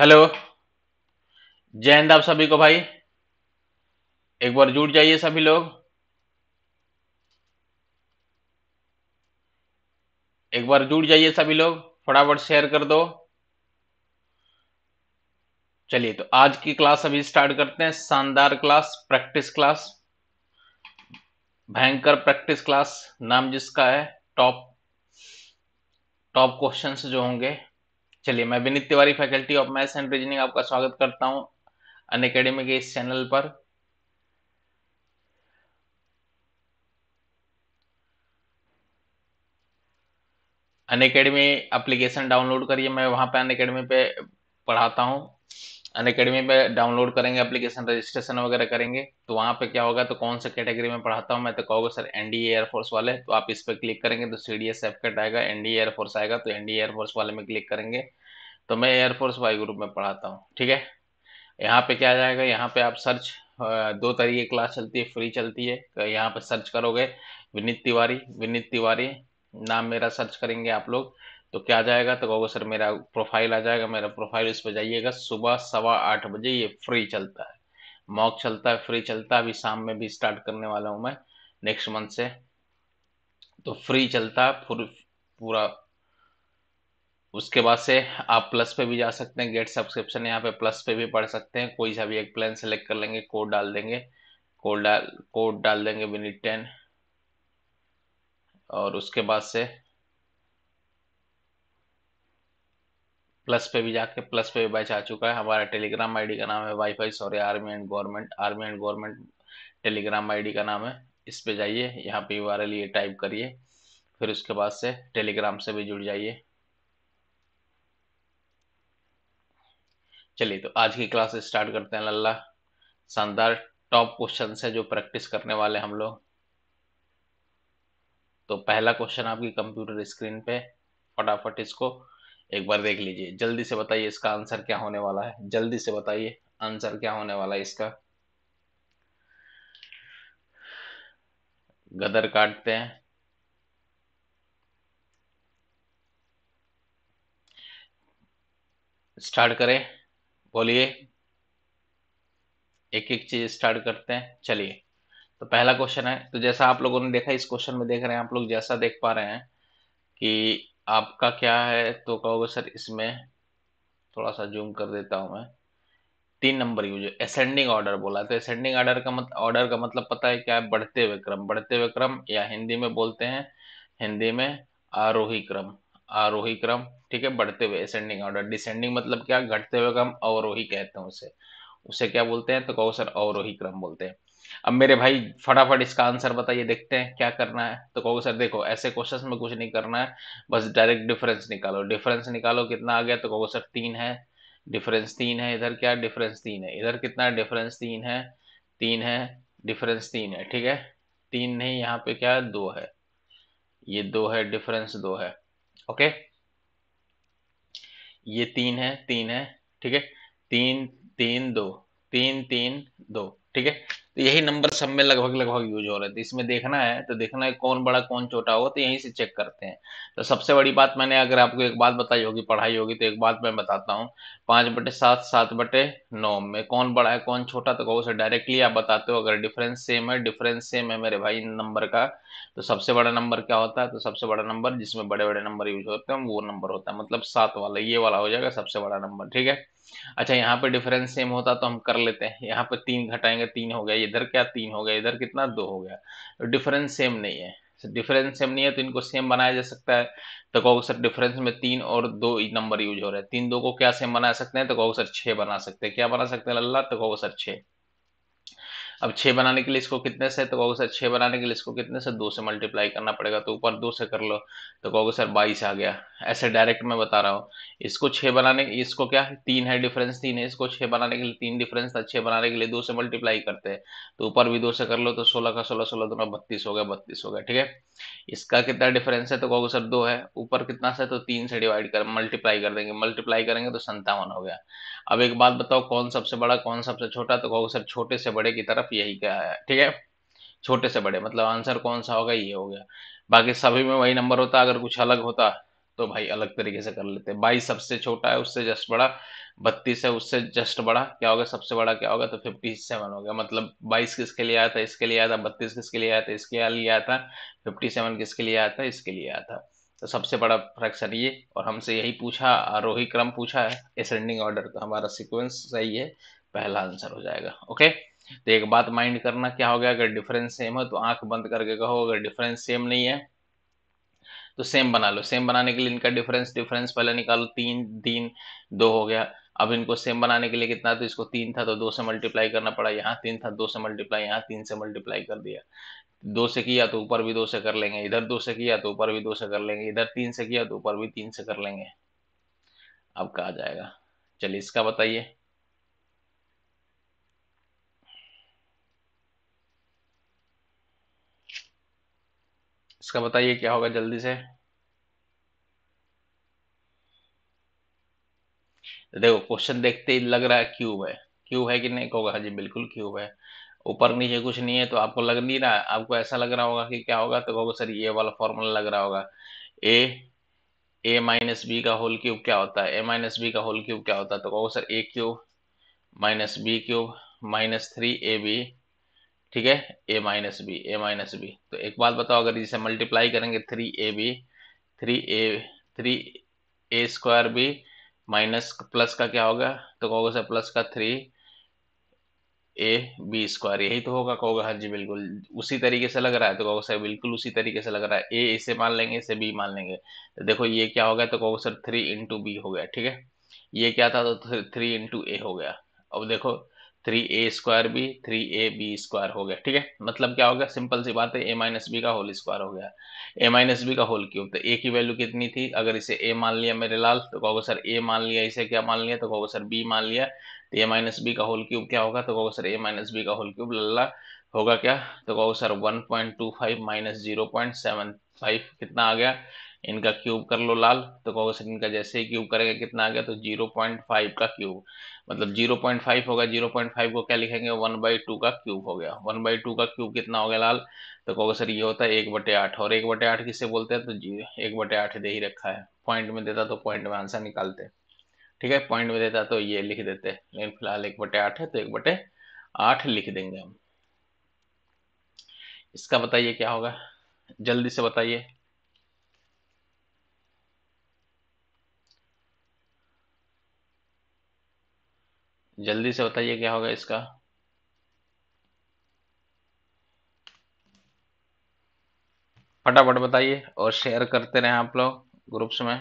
Hello जय हिंद आप सभी को भाई एक बार जुट जाइए सभी लोग एक बार जुट जाइए सभी लोग फटाफट शेयर कर दो चलिए तो आज की क्लास अभी स्टार्ट करते हैं शानदार क्लास प्रैक्टिस क्लास भयंकर प्रैक्टिस क्लास नाम जिसका है टॉप टॉप क्वेश्चंस जो होंगे चलिए मैं Vineet Tiwari faculty of maths and reasoning आपका स्वागत करता हूं अन अकेडमी के इस चैनल पर अन अकेडमी एप्लीकेशन डाउनलोड करिए मैं वहां पे अन अकेडमी पे पढ़ाता हूं अन अकेडमी पर डाउनलोड करेंगे एप्लीकेशन रजिस्ट्रेशन वगैरह करेंगे तो वहाँ पे क्या होगा तो कौन से कैटेगरी में पढ़ाता हूँ मैं तो कहूँगा सर डी एयरफोर्स वाले तो आप इस पर क्लिक करेंगे तो C D S F cut आएगा एनडीए एयरफोर्स आएगा तो एनडीए एयरफोर्स वाले में क्लिक करेंगे तो मैं एयरफोर्स वाई ग्रुप में पढ़ाता हूँ ठीक है यहाँ पे क्या जाएगा यहाँ पे आप सर्च दो तरीके क्लास चलती है फ्री चलती है तो यहाँ पे सर्च करोगे विनीत तिवारी विनीत तिवारी नाम मेरा सर्च करेंगे आप लोग तो क्या आ जाएगा तो कहोगे सर मेरा प्रोफाइल आ जाएगा मेरा प्रोफाइल इस पर जाइएगा सुबह सवा आठ बजे ये फ्री चलता है मॉक चलता है फ्री चलता है अभी शाम में भी स्टार्ट करने वाला हूँ मैं नेक्स्ट मंथ से तो फ्री चलता है पूरा उसके बाद से आप प्लस पे भी जा सकते हैं गेट सब्सक्रिप्शन यहाँ पे प्लस पे भी पढ़ सकते हैं कोई सा भी एक प्लान सेलेक्ट कर लेंगे कोड डाल देंगे कोड डाल कोड डाल देंगे विनिट टेन और उसके बाद से प्लस पे भी जाके प्लस पे भी बैच आ चुका है हमारा टेलीग्राम आईडी का नाम है wifi sorry army and government army and government Telegram ID का नाम है इस पे जाइए यहाँ पे यू ये टाइप करिए फिर उसके बाद से टेलीग्राम से भी जुड़ जाइए चलिए तो आज की क्लास स्टार्ट करते हैं लल्ला शानदार टॉप क्वेश्चन है जो प्रैक्टिस करने वाले हम लोग तो पहला क्वेश्चन आपकी कंप्यूटर स्क्रीन पे फटाफट इसको एक बार देख लीजिए जल्दी से बताइए इसका आंसर क्या होने वाला है जल्दी से बताइए आंसर क्या होने वाला है इसका गदर काटते हैं स्टार्ट करें बोलिए एक एक चीज स्टार्ट करते हैं चलिए तो पहला क्वेश्चन है तो जैसा आप लोगों ने देखा इस क्वेश्चन में देख रहे हैं आप लोग जैसा देख पा रहे हैं कि आपका क्या है तो कहोगे सर इसमें थोड़ा सा जूम कर देता हूं मैं तीन नंबर यूज असेंडिंग ऑर्डर बोला तो असेंडिंग ऑर्डर का मतलब ऑर्डर का मतलब पता है क्या है बढ़ते हुए क्रम बढ़ते हुए क्रम या हिंदी में बोलते हैं हिंदी में आरोही क्रम आरोही क्रम ठीक है बढ़ते हुए असेंडिंग ऑर्डर डिसेंडिंग मतलब क्या घटते हुए क्रम अवरोही कहते हैं उसे उसे क्या बोलते हैं तो कहो सर अवरोही क्रम बोलते हैं अब मेरे भाई फटाफट इसका आंसर बताइए देखते हैं क्या करना है तो कहोगे सर देखो ऐसे क्वेश्चन में कुछ नहीं करना है बस डायरेक्ट डिफरेंस निकालो डिफरेंस निकालो कितना आ गया तो कहोगे सर तीन है डिफरेंस तीन है इधर क्या डिफरेंस तीन है इधर कितना डिफरेंस तीन है तीन है डिफरेंस तीन है ठीक है तीन नहीं यहाँ पे क्या दो है ये दो है डिफरेंस दो है ओके ये तीन है तीन है ठीक है तीन तीन दो तीन तीन दो ठीक है तो यही नंबर सब में लगभग लगभग यूज हो रहे थे इसमें देखना है तो देखना है कौन बड़ा कौन छोटा होगा तो यहीं से चेक करते हैं तो सबसे बड़ी बात मैंने अगर आपको एक बात बताई होगी पढ़ाई होगी तो एक बात मैं बताता हूँ पाँच बटे सात सात बटे नौ में कौन बड़ा है कौन छोटा तो कहो से डायरेक्टली आप बताते हो अगर डिफरेंस सेम है डिफरेंस सेम है मेरे भाई नंबर का तो सबसे बड़ा नंबर क्या होता है तो सबसे बड़ा नंबर जिसमें बड़े बड़े नंबर यूज होते हैं वो नंबर होता है मतलब सात वाला ये वाला हो जाएगा सबसे बड़ा नंबर ठीक है अच्छा यहाँ पे डिफरेंस सेम होता तो हम कर लेते हैं यहाँ पे तीन घटाएंगे तीन हो गया इधर क्या तीन हो गया इधर कितना दो हो गया डिफरेंस तो सेम नहीं है डिफरेंस तो सेम नहीं है तो इनको सेम बनाया जा सकता है तो कहोगे सर डिफरेंस में तीन और दो नंबर यूज हो रहे हैं तीन दो को क्या सेम बना सकते हैं तो कहोगे सर छह बना सकते हैं क्या बना सकते हैं लल्ला तो कहोगे सर छह अब छः बनाने के लिए इसको कितने से तो कहोगे सर छः बनाने के लिए इसको कितने से दो से मल्टीप्लाई करना पड़ेगा तो ऊपर दो से कर लो तो कहोगे सर बाईस आ गया ऐसे डायरेक्ट मैं बता रहा हूँ इसको छः बनाने इसको क्या है तीन है डिफरेंस तीन है इसको छः बनाने के लिए तीन डिफरेंस था छः बनाने के लिए दो से मल्टीप्लाई करते हैं तो ऊपर भी दो से कर लो तो सोलह का सोलह सोलह दोनों बत्तीस हो गया बत्तीस हो गया ठीक है इसका कितना डिफरेंस है तो कहोगे सर दो है ऊपर कितना से तो तीन से डिवाइड कर मल्टीप्लाई कर देंगे मल्टीप्लाई करेंगे तो संतावन हो गया अब एक बात बताओ कौन सबसे बड़ा कौन सबसे छोटा तो कहो सर छोटे से बड़े की तरफ यही क्या है ठीक है छोटे से बड़े मतलब आंसर कौन सा होगा ये हो गया बाकी सभी में वही नंबर होता अगर कुछ अलग होता तो भाई अलग तरीके से कर लेते बाईस सबसे छोटा है उससे जस्ट बड़ा बत्तीस है उससे जस्ट बड़ा क्या होगा सबसे बड़ा क्या होगा तो फिफ्टी सेवन हो गया मतलब बाईस किसके लिए आया था इसके लिए आया था बत्तीस किसके लिए आया था इसके लिए आया था फिफ्टी सेवन किसके लिए आया था इसके लिए आया था तो सबसे बड़ा फर्क सर ये और हमसे यही पूछा आरोही क्रम पूछा है असेंडिंग ऑर्डर का हमारा सिक्वेंस सही है पहला आंसर हो जाएगा ओके तो एक बात माइंड करना क्या हो गया अगर डिफरेंस सेम है तो आंख बंद करके कहो अगर डिफरेंस सेम नहीं है तो सेम बना लो सेम बनाने के लिए इनका डिफरेंस डिफरेंस पहले निकालो तीन तीन दो हो गया अब इनको सेम बनाने के लिए कितना तो इसको तीन था तो दो से मल्टीप्लाई करना पड़ा यहाँ तीन था दो से मल्टीप्लाई यहाँ तीन से मल्टीप्लाई कर दिया दो से किया तो ऊपर भी दो से कर लेंगे इधर दो से किया तो ऊपर भी दो से कर लेंगे इधर तीन से किया तो ऊपर भी तीन से कर लेंगे अब कहा जाएगा चलिए इसका बताइए इसका बताइए क्या होगा जल्दी से देखो क्वेश्चन देखते ही लग रहा है क्यूब है क्यूब है कि नहीं होगा हाँ जी बिल्कुल क्यूब है ऊपर नीचे कुछ नहीं है तो आपको लग नहीं रहा आपको ऐसा लग रहा होगा कि क्या होगा तो कहोगे सर ये वाला फॉर्मूला लग रहा होगा ए ए माइनस बी का होल क्यूब क्या होता है ए माइनस बी का होल क्यूब क्या होता है तो कहोगे sir A cube minus B cube minus three A B ठीक है A minus B A minus B तो एक बात बताओ अगर इसे मल्टीप्लाई करेंगे three A B three A three A square B minus plus का क्या होगा तो कहोगे सर प्लस का थ्री ए बी स्क्वायर यही तो होगा कहोगे हाँ जी बिल्कुल उसी तरीके से लग रहा है तो कहोगे सर बिल्कुल उसी तरीके से लग रहा है ए इसे मान लेंगे इसे बी मान लेंगे तो देखो ये क्या हो गया तो कहोगे सर थ्री इंटू बी हो गया ठीक है ये क्या था तो थ्री इंटू ए हो गया अब देखो three A square B three A B square हो गया ठीक है मतलब क्या हो गया सिंपल सी बात है ए माइनस बी का होल स्क्वायर हो गया ए माइनस बी का होल क्यूब तो ए की वैल्यू कितनी थी अगर इसे ए मान लिया मेरे लाल तो कहोगे सर ए मान लिया इसे क्या मान लिया तो कहोगे सर बी मान लिया तो ए माइनस बी का होल क्यूब क्या होगा तो कहोगे सर ए माइनस बी का होल क्यूब लल्ला होगा क्या तो कहोगे sir one point two five minus zero point seven five कितना आ गया इनका क्यूब कर लो लाल तो कहोगे सर इनका जैसे ही क्यूब करेगा कितना आ गया तो जीरो पॉइंट फाइव का क्यूब मतलब जीरो पॉइंट फाइव होगा जीरो पॉइंट फाइव को क्या लिखेंगे वन बाई टू का क्यूब हो गया वन बाई टू का क्यूब कितना हो गया लाल तो कहोगे सर ये होता है एक बटे आठ और एक बटे आठ किससे बोलते हैं तो जी एक बटे आठ दे ही रखा है पॉइंट में देता तो पॉइंट में आंसर निकालते ठीक है पॉइंट में देता तो ये लिख देते लेकिन फिलहाल एक बटे आठ है तो एक बटे आठ लिख देंगे हम इसका बताइए क्या होगा जल्दी से बताइए जल्दी से बताइए क्या होगा इसका फटाफट बताइए और शेयर करते रहें आप लोग ग्रुप्स में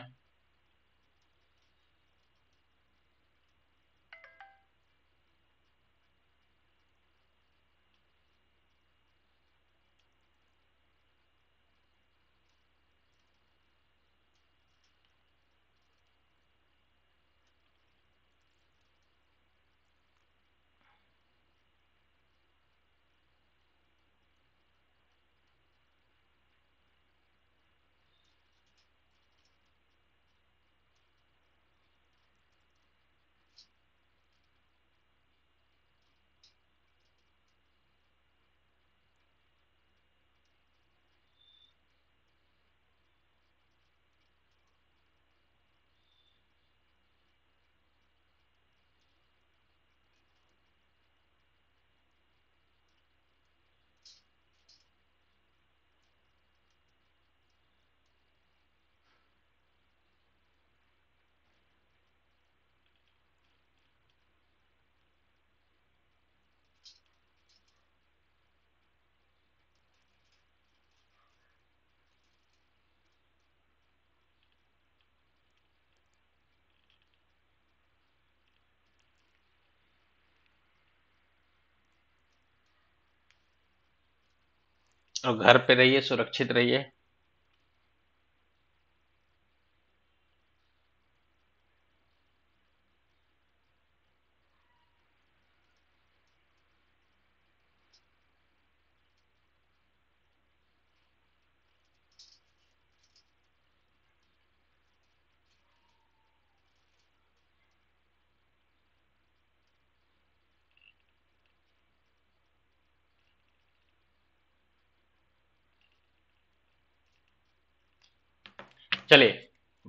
और घर पे रहिए सुरक्षित रहिए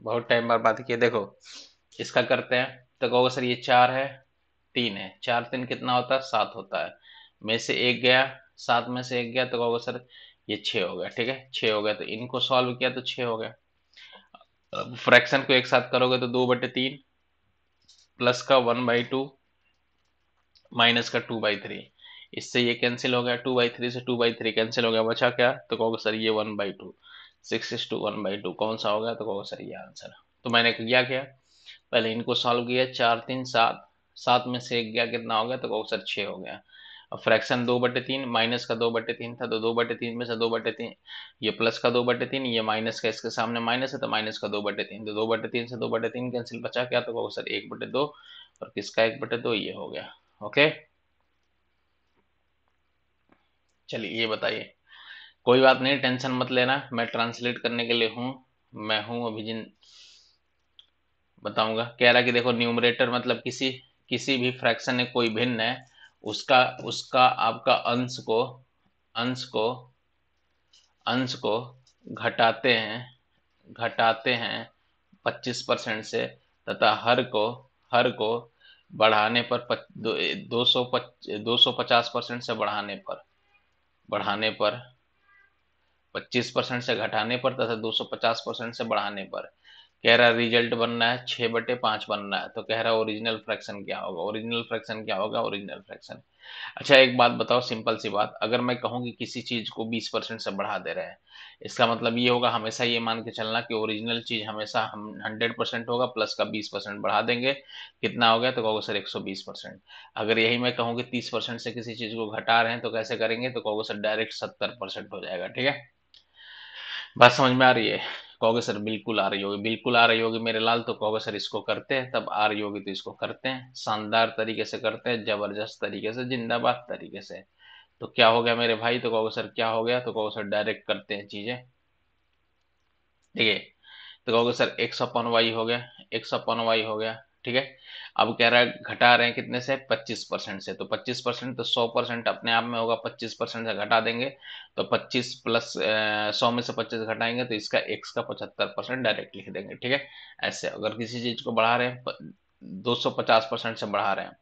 बहुत टाइम बार बात किए देखो इसका करते हैं तो कहोगे सर ये चार है तीन है चार तीन कितना होता है सात होता है में से एक गया सात में से एक गया तो कहोगे सर ये छः हो गया ठीक है छः हो गया तो इनको सॉल्व किया तो छः हो गया फ्रैक्शन को एक साथ करोगे तो दो बटे तीन प्लस का वन बाई टू माइनस का टू बाई थ्री इससे ये कैंसिल हो गया टू बाई थ्री से टू बाई थ्री कैंसिल हो गया बचा क्या तो कहोगे सर ये one by two six is two one by two कौन सा हो गया तो कौन सा ये आंसर तो मैंने क्या किया पहले इनको सॉल्व किया चार तीन सात सात में से एक गया कितना हो गया तो कौन सर छः हो गया अब फ्रैक्शन दो बटे तीन माइनस का दो बटे तीन था तो दो बटे तीन में से दो बटे तीन ये प्लस का दो बटे तीन ये माइनस का इसके सामने माइनस है तो माइनस का दो बटे तीन तो दो बटे तीन से दो बटे तीन कैंसिल बचा क्या तो कहो सर एक बटे दो और किसका एक बटे दो ये हो गया ओके चलिए ये बताइए कोई बात नहीं टेंशन मत लेना मैं ट्रांसलेट करने के लिए हूँ मैं हूँ अभी जिन बताऊंगा कह रहा कि देखो न्यूमरेटर मतलब किसी किसी भी फ्रैक्शन में कोई भिन्न है उसका उसका आपका अंश को अंश को अंश को घटाते हैं घटाते हैं पच्चीस परसेंट से तथा हर को हर को बढ़ाने पर दो, सौ दो सौ पचास परसेंट से बढ़ाने पर बढ़ाने पर 25 परसेंट से घटाने पर तथा 250 परसेंट से बढ़ाने पर कह रहा रिजल्ट बनना है छः बटे पाँच बनना है तो कह रहा ओरिजिनल फ्रैक्शन क्या होगा ओरिजिनल फ्रैक्शन क्या होगा ओरिजिनल फ्रैक्शन अच्छा एक बात बताओ सिंपल सी बात अगर मैं कहूँ कि किसी चीज़ को बीस परसेंट से बढ़ा दे रहे हैं इसका मतलब ये होगा हमेशा ये मान के चलना कि ओरिजिनल चीज़ हमेशा हम हंड्रेड परसेंट होगा प्लस का बीस परसेंट बढ़ा देंगे कितना हो गया तो कहोगे सर एक सौ बीस परसेंट अगर यही मैं कहूँ कि तीस परसेंट से किसी चीज़ को घटा रहे हैं तो कैसे करेंगे तो कहोगे सर डायरेक्ट सत्तर परसेंट हो जाएगा ठीक है बात समझ में आ रही है कहोगे सर बिल्कुल आ रही होगी बिल्कुल आ रही होगी मेरे लाल तो कहोगे सर इसको करते हैं तब आ रही होगी तो इसको करते हैं शानदार तरीके से करते हैं जबरदस्त तरीके से जिंदाबाद तरीके से तो क्या हो गया मेरे भाई तो कहोगे सर क्या हो गया तो कहोगे सर डायरेक्ट करते हैं चीजें ठीक है तो कहोगे सर एक्स अपन वाई हो गया एक्स अपन वाई हो गया ठीक है अब कह रहा है घटा रहे हैं कितने से 25 परसेंट से तो 25 परसेंट तो 100 परसेंट अपने आप में होगा 25 परसेंट से घटा देंगे तो 25 प्लस सौ में से 25 घटाएंगे तो इसका एक्स का 75 परसेंट डायरेक्ट लिख देंगे ठीक है ऐसे अगर किसी चीज को बढ़ा रहे हैं 250 परसेंट से बढ़ा रहे हैं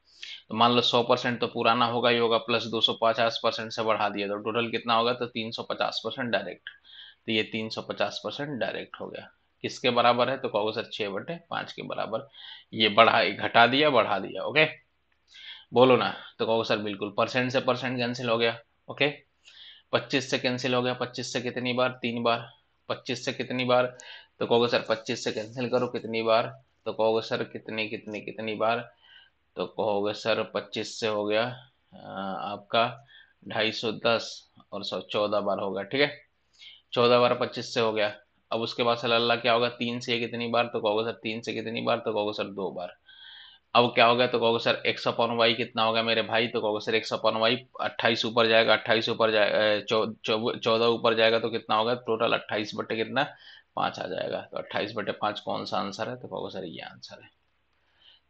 तो मान लो 100 परसेंट तो पुराना होगा ही होगा प्लस दो परसेंट से बढ़ा दिया तो टोटल कितना होगा तो तीन परसेंट डायरेक्ट तो ये तीन परसेंट डायरेक्ट हो गया किसके बराबर है तो कहोगे सर छह बटे पांच के बराबर ये बढ़ा घटा दिया बढ़ा दिया ओके बोलो ना तो कहोगे सर बिल्कुल परसेंट से परसेंट कैंसिल हो गया ओके पच्चीस से कैंसिल हो गया पच्चीस से कितनी बार तीन बार पच्चीस से कितनी बार तो कहोगे सर पच्चीस से कैंसिल करो कितनी बार तो कहोगे सर कितनी कितनी कितनी बार तो कहोगे सर पच्चीस से हो गया आपका ढाई सौ दस और सौ चौदह बार होगा ठीक है चौदह बार पच्चीस से हो गया अब उसके बाद सल अल्लाह क्या होगा तीन से कितनी बार तो कहोगे सर तीन से कितनी बार तो कहोगे सर दो बार अब क्या होगा तो कहोगे सर एक्स अपॉन वाई कितना होगा मेरे भाई तो कहोगे सर एक्स अपॉन वाई अट्ठाईस ऊपर जाएगा अट्ठाईस ऊपर जाएगा चौदह चो, ऊपर जाएगा तो कितना होगा टोटल अट्ठाईस बटे कितना पाँच आ जाएगा तो अट्ठाईस बटे पाँच कौन सा आंसर है तो कहोगे सर ये आंसर है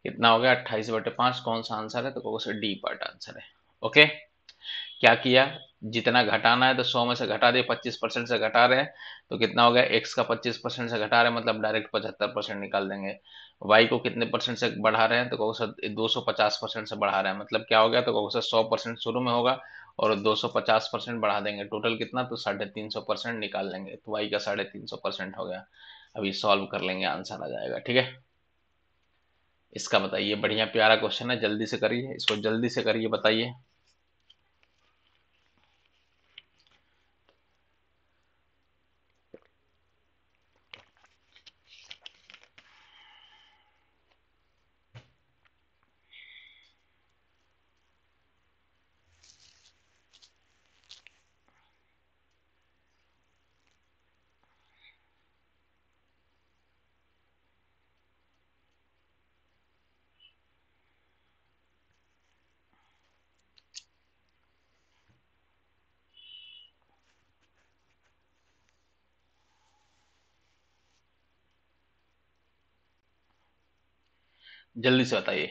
कितना हो गया अट्ठाईस बटे पाँच कौन सा आंसर है तो कहोगे सर डी पार्ट आंसर है ओके क्या किया जितना घटाना है तो सौ में से घटा दिए पच्चीस परसेंट से घटा रहे हैं तो कितना हो गया एक्स का पच्चीस परसेंट से घटा रहे हैं मतलब डायरेक्ट पचहत्तर परसेंट निकाल देंगे वाई को कितने परसेंट से बढ़ा रहे हैं तो कहो सर दो सौ पचास परसेंट से बढ़ा रहे हैं मतलब क्या हो गया तो कहो सर सौ परसेंट शुरू में होगा और दो सौ पचास परसेंट बढ़ा देंगे टोटल कितना तो साढ़े तीन सौ परसेंट निकाल लेंगे तो वाई का साढ़े तीन सौ परसेंट हो गया अभी सॉल्व कर लेंगे आंसर आ जाएगा ठीक है इसका बताइए बढ़िया प्यारा क्वेश्चन है जल्दी से करिए इसको जल्दी से करिए बताइए जल्दी से बताइए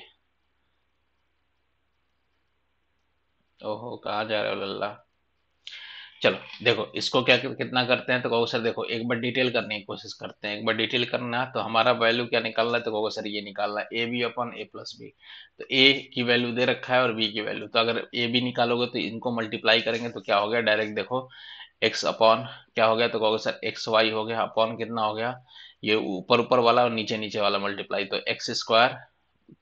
ओहो कहा जा रहे हो लल्ला चलो देखो इसको क्या कितना करते हैं तो कहो सर देखो एक बार डिटेल करने की कोशिश करते हैं एक बार डिटेल करना तो हमारा वैल्यू क्या निकालना है तो कहो सर ये निकालना है ए बी अपन ए प्लस बी तो ए की वैल्यू दे रखा है और बी की वैल्यू तो अगर ए बी निकालोगे तो इनको मल्टीप्लाई करेंगे तो क्या हो गया डायरेक्ट देखो एक्स अपॉन क्या हो गया तो कहोगे सर एक्स वाई हो गया अपॉन कितना हो गया ये ऊपर ऊपर वाला और नीचे नीचे वाला मल्टीप्लाई तो एक्स स्क्वायर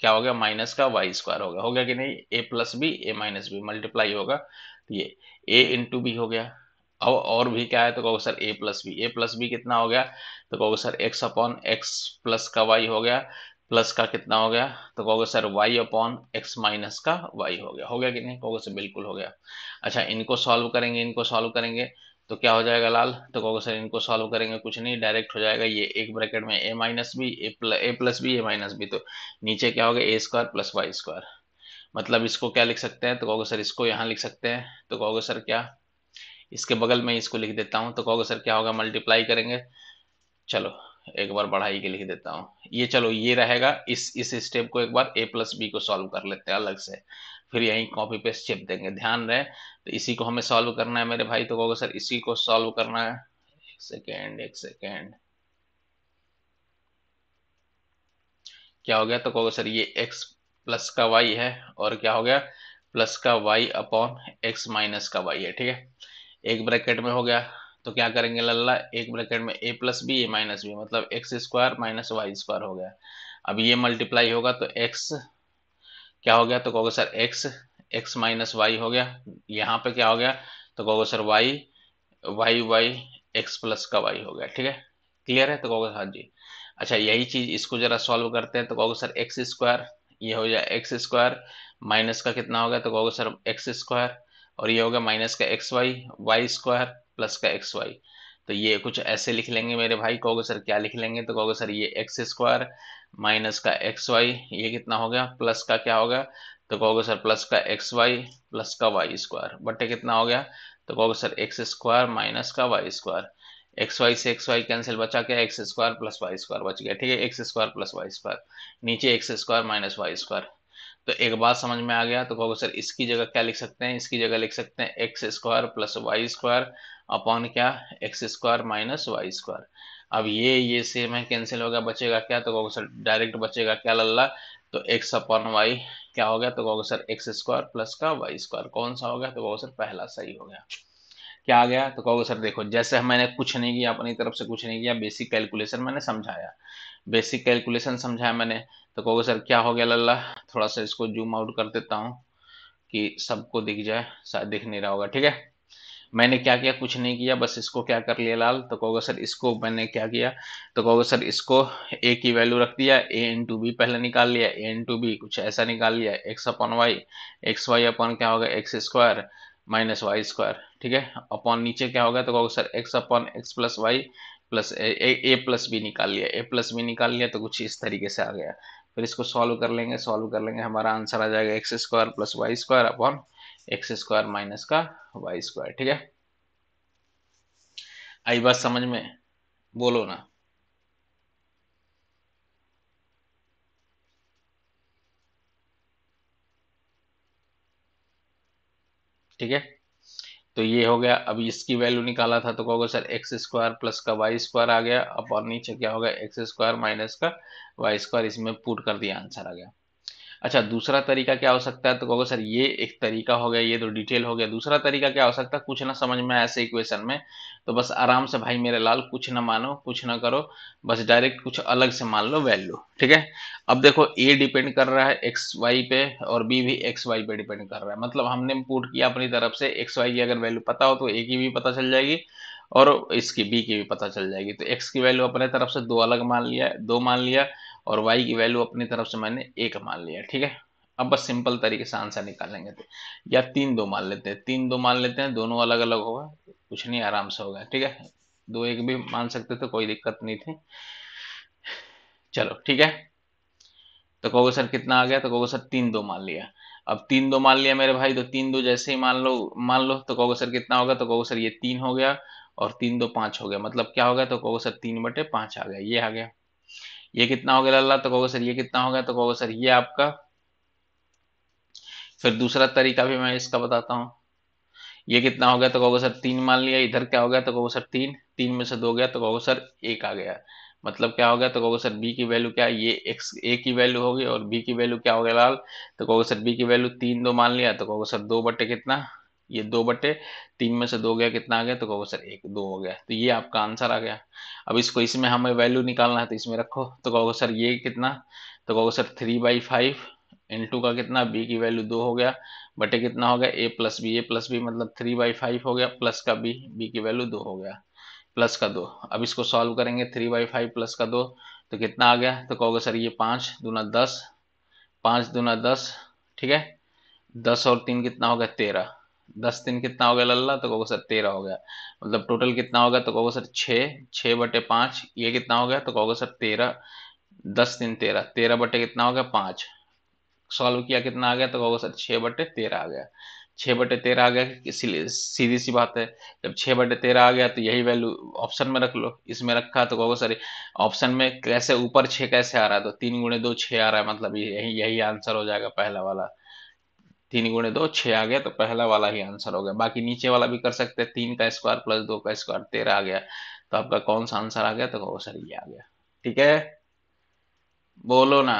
क्या हो गया माइनस का वाई स्क्वायर हो गया हो गया कि नहीं A plus B A minus B multiply होगा तो ये ए इंटू बी हो गया अब और भी क्या है तो कहोगे sir A plus B A plus B कितना हो गया तो कहोगे sir X upon X plus का वाई हो गया प्लस का कितना हो गया तो कहोगे sir Y upon X minus का वाई हो गया हो गया कि नहीं कहोगे सर बिल्कुल हो गया अच्छा इनको सॉल्व करेंगे इनको सॉल्व करेंगे तो क्या हो जाएगा लाल तो कहोगे सर इनको सॉल्व करेंगे कुछ नहीं डायरेक्ट हो जाएगा ये एक ब्रैकेट में A minus B A plus B A minus B तो नीचे क्या होगा A square plus Y square मतलब इसको क्या लिख सकते हैं तो कहोगे सर इसको यहाँ लिख सकते हैं तो कहोगे सर क्या इसके बगल में इसको लिख देता हूँ तो कहोगे सर क्या होगा मल्टीप्लाई करेंगे चलो एक बार बढ़ाई के लिख देता हूँ ये चलो ये रहेगा इस इस स्टेप को एक बार ए प्लस बी को सॉल्व कर लेते हैं अलग से फिर यहीं कॉपी पेस्ट चिप देंगे ध्यान रहे तो इसी को हमें सॉल्व करना है मेरे भाई तो कहोगे सर इसी को सॉल्व करना है एक सेकेंड एक सेकेंड क्या हो गया तो कहोगे सर ये x प्लस का वाई है और क्या हो गया प्लस का वाई अपॉन एक्स माइनस का वाई है ठीक है एक ब्रैकेट में हो गया तो क्या करेंगे लल्ला एक ब्रैकेट में A plus B A minus B मतलब X square minus Y square हो गया अब ये मल्टीप्लाई होगा तो एक्स क्या हो गया तो कहोगे sir X X minus Y हो गया यहाँ पे क्या हो गया तो कहोगे sir Y Y Y X plus का वाई हो गया ठीक है क्लियर है तो कहोगे हाँ जी अच्छा यही चीज इसको जरा सॉल्व करते हैं तो कहोगे सर एक्स स्क्वायर ये हो गया एक्स स्क्वायर माइनस का कितना हो गया तो कहोगे सर एक्स स्क्वायर और ये हो गया माइनस का X Y Y square plus का एक्स वाई तो ये कुछ ऐसे लिख लेंगे मेरे भाई कहोगे सर क्या लिख लेंगे तो कहोगे सर ये एक्स स्क्वायर माइनस का एक्स वाई ये कितना हो गया प्लस का क्या हो गया तो कहोगे सर प्लस का एक्स वाई प्लस का वाई स्क्वायर बटे कितना हो गया तो कहोगे सर एक्स स्क्वायर माइनस का वाई स्क्वायर एक्स वाई से एक्स वाई कैंसिल बचा क्या X square plus Y square बच गया ठीक है X square plus Y square नीचे X square minus Y square तो एक बात समझ में आ गया तो कहोगे सर इसकी जगह क्या लिख सकते हैं इसकी जगह लिख सकते हैं X square plus Y square upon क्या X square minus Y square अब ये ये सेम है कैंसिल हो गया बचेगा क्या तो कहोगे सर डायरेक्ट बचेगा क्या लल्ला तो एक्स अपॉन वाई क्या हो गया तो कहोगे सर एक्स स्क्वायर प्लस का वाई स्क्वायर कौन सा हो गया तो कहोगे सर पहला सही हो गया क्या आ गया तो कहोगे सर देखो जैसे मैंने कुछ नहीं किया अपनी तरफ से कुछ नहीं किया बेसिक कैलकुलेशन मैंने समझाया बेसिक कैलकुलेशन समझाया मैंने तो कहोगे सर क्या हो गया लल्ला थोड़ा सा इसको जूम आउट कर देता हूँ कि सबको दिख जाए शायद दिख नहीं रहा होगा ठीक है मैंने क्या किया कुछ नहीं किया बस इसको क्या कर लिया लाल तो कहोगे सर इसको मैंने क्या किया तो कहोगे सर इसको ए की वैल्यू रख दिया ए इन टू बी पहले निकाल लिया ए इन टू बी कुछ ऐसा निकाल लिया X upon Y X Y upon क्या होगा X square minus Y square ठीक है अपॉन नीचे क्या होगा तो कहोगे sir X upon X plus Y plus A plus B निकाल लिया ए प्लस बी निकाल लिया तो कुछ इस तरीके से आ गया फिर इसको सॉल्व कर लेंगे सॉल्व कर लेंगे हमारा आंसर आ जाएगा X square plus Y square upon X square minus का वाई स्क्वायर ठीक है आई बात समझ में बोलो ना ठीक है तो ये हो गया अब इसकी वैल्यू निकाला था तो कहोगे सर एक्स स्क्वायर प्लस का वाई स्क्वायर आ गया अब और नीचे क्या होगा एक्स स्क्वायर माइनस का वाई स्क्वायर इसमें पुट कर दिया आंसर आ गया अच्छा दूसरा तरीका क्या हो सकता है तो कहोगे सर ये एक तरीका हो गया ये तो डिटेल हो गया दूसरा तरीका क्या हो सकता है कुछ ना समझ में ऐसे इक्वेशन में तो बस आराम से भाई मेरे लाल कुछ ना मानो कुछ ना करो बस डायरेक्ट कुछ अलग से मान लो वैल्यू ठीक है अब देखो ए डिपेंड कर रहा है एक्स वाई पे और बी भी एक्स वाई पे डिपेंड कर रहा है मतलब हमने पुट किया अपनी तरफ से एक्स वाई की अगर वैल्यू पता हो तो ए की भी पता चल जाएगी और इसकी बी की भी पता चल जाएगी तो एक्स की वैल्यू अपने तरफ से दो अलग मान लिया दो मान लिया और वाई की वैल्यू अपनी तरफ से मैंने एक मान लिया ठीक है अब बस सिंपल तरीके से आंसर निकालेंगे लेंगे या तीन दो मान लेते हैं तीन दो मान लेते हैं दोनों अलग अलग होगा कुछ नहीं आराम से होगा ठीक है दो एक भी मान सकते थे कोई दिक्कत नहीं थी चलो ठीक है तो कहोगे सर कितना आ गया तो कहोगे सर तीन दो मान लिया अब तीन दो मान लिया मेरे भाई तो तीन दो जैसे ही मान लो मान लो तो कहोगे सर कितना होगा तो कहोगे सर ये तीन हो गया और तीन दो पांच हो गया मतलब क्या हो गया तो कहोगे सर तीन बटे पांच आ गया ये आ गया ये कितना हो गया लाला तो कहोगे सर ये कितना हो गया तो कहोगे सर ये आपका फिर दूसरा तरीका भी मैं इसका बताता हूँ ये कितना हो गया तो कहोगे सर तीन मान लिया इधर क्या हो गया तो कहोगे सर तीन तीन में से दो गया तो कहोगे सर एक आ गया मतलब क्या हो गया तो कहोगे सर बी की वैल्यू क्या ये एक्स ए की वैल्यू होगी और बी की वैल्यू क्या हो गया लाल तो कहोगे सर बी की वैल्यू तीन दो मान लिया तो कहोगे सर दो बटे कितना ये दो बटे तीन में से दो गया कितना आ गया तो कहोगे सर एक दो हो गया तो ये आपका आंसर आ गया अब इसको इसमें हमें वैल्यू निकालना है तो इसमें रखो तो कहोगे सर ये कितना तो कहोगे sir three by five into का कितना बी की वैल्यू दो हो गया बटे कितना हो गया A plus B A plus B मतलब थ्री बाई फाइव हो गया प्लस का बी बी की वैल्यू दो हो गया प्लस का दो अब इसको सॉल्व करेंगे थ्री बाई फाइव प्लस का दो तो कितना आ गया तो कहोगे सर ये पाँच दूना दस पाँच दूना दस ठीक है दस और तीन कितना हो गया तेरह दस दिन कितना हो गया लल्ला तो कहोगे सर तेरह हो गया मतलब टोटल कितना होगा तो कहोगे सर छः छः बटे पाँच ये कितना हो गया तो कहोगे सर तेरह दस दिन तेरह तेरह बटे कितना हो गया पाँच सॉल्व किया कितना आ गया तो कहोगे सर छः बटे तेरह आ गया छः बटे तेरह आ गया इसीलिए सीधी सी बात है जब छः बटे तेरह आ गया तो यही वैल्यू ऑप्शन में रख लो इसमें रखा तो कहोगे सर ऑप्शन में कैसे ऊपर छः कैसे आ रहा है तो तीन गुणे दो छः आ रहा है मतलब यही यही आंसर हो जाएगा पहला वाला तीन गुणे दो छह आ गया तो पहला वाला ही आंसर हो गया बाकी नीचे वाला भी कर सकते हैं तीन का स्क्वायर प्लस दो का स्क्वायर तेरह आ गया तो आपका कौन सा आंसर आ गया तो वो सर ये आ गया ठीक है बोलो ना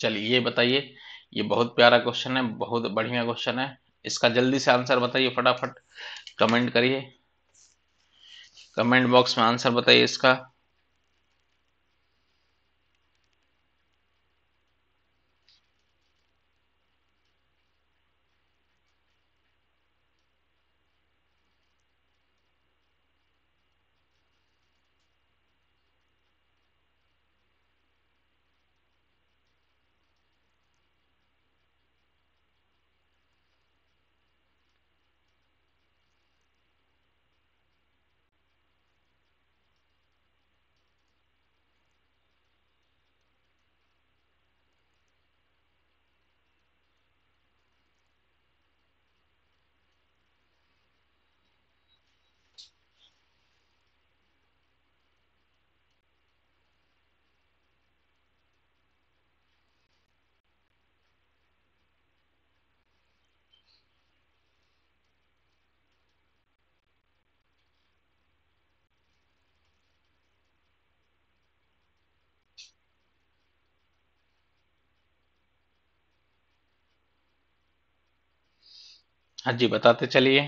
चलिए ये बताइए ये बहुत प्यारा क्वेश्चन है बहुत बढ़िया क्वेश्चन है इसका जल्दी से आंसर बताइए फटाफट कमेंट करिए कमेंट बॉक्स में आंसर बताइए इसका हाँ जी बताते चलिए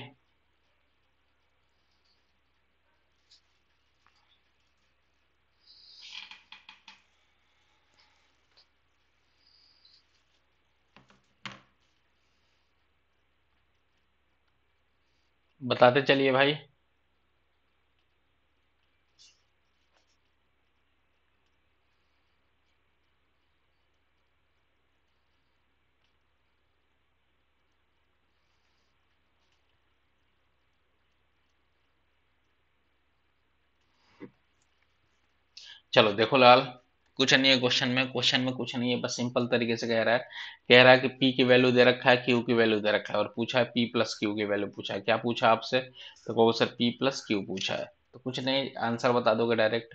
बताते चलिए भाई चलो देखो लाल कुछ नहीं है क्वेश्चन में क्वेश्चन में कुछ नहीं है बस सिंपल तरीके से कह रहा है कह रहा है कि पी की वैल्यू दे रखा है क्यू की वैल्यू दे रखा है और पूछा है पी प्लस क्यू की वैल्यू पूछा है क्या पूछा आपसे तो कहो सर पी प्लस क्यू पूछा है तो कुछ नहीं आंसर बता दोगे डायरेक्ट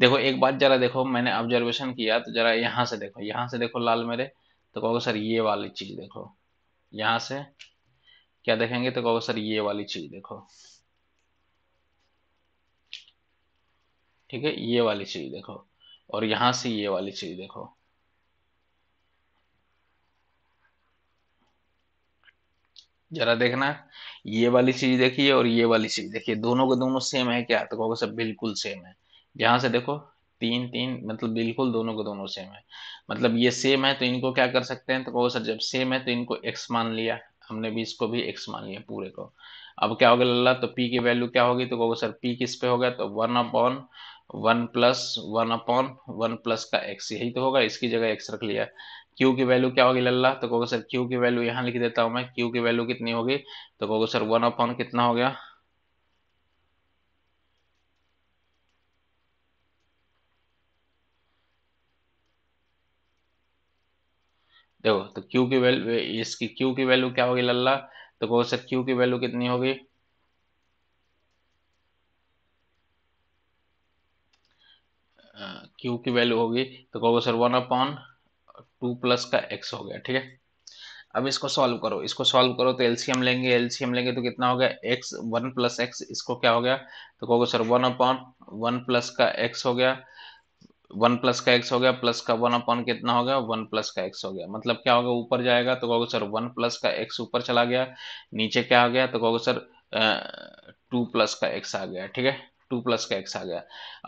देखो एक बात जरा देखो मैंने ऑब्जर्वेशन किया तो जरा यहाँ से देखो यहाँ से देखो लाल मेरे तो कहोगे सर ये वाली चीज देखो यहाँ से क्या देखेंगे तो कहोगे सर ये वाली चीज देखो ठीक है ये वाली चीज देखो और यहां से ये वाली चीज देखो जरा देखना ये वाली चीज देखिए और ये वाली चीज देखिए दोनों के दोनों सेम है क्या तो कहोगे सब बिल्कुल सेम है यहां से देखो तीन तीन मतलब बिल्कुल दोनों के दोनों सेम है मतलब ये सेम है तो इनको क्या कर सकते हैं तो कहोगे सर जब सेम है तो इनको एक्स मान लिया हमने भी इसको भी एक्स मान लिया पूरे को अब क्या होगा लल्ला तो पी की वैल्यू क्या होगी तो कहोगे सर पी किस पे होगा तो one upon one plus one upon one plus का एक्स यही तो होगा इसकी जगह एक्स रख लिया क्यू की वैल्यू क्या होगी लल्ला तो कहोगे सर क्यू की वैल्यू यहाँ लिख देता हूँ मैं क्यू की वैल्यू कितनी होगी तो कहोगे सर वन अपॉन कितना हो गया देखो तो क्यू की वैल्यू इसकी क्यू की वैल्यू क्या होगी लल्ला तो कहोगे सर क्यू की वैल्यू कितनी होगी क्यू की वैल्यू होगी तो कहोगे sir one upon two plus का एक्स हो गया ठीक है अब इसको सॉल्व करो इसको सॉल्व करो तो एलसीएम लेंगे एलसीएम लेंगे तो कितना हो गया एक्स वन प्लस एक्स इसको क्या हो गया तो कहोगे sir one upon one plus का एक्स हो गया वन प्लस का एक्स हो गया प्लस का वन अपॉन कितना हो गया वन प्लस का एक्स हो गया मतलब क्या होगा ऊपर जाएगा तो कहोगे सर वन प्लस का एक्स ऊपर चला गया नीचे क्या हो गया तो कहोगे सर टू प्लस का एक्स आ गया ठीक है टू प्लस का एक्स आ गया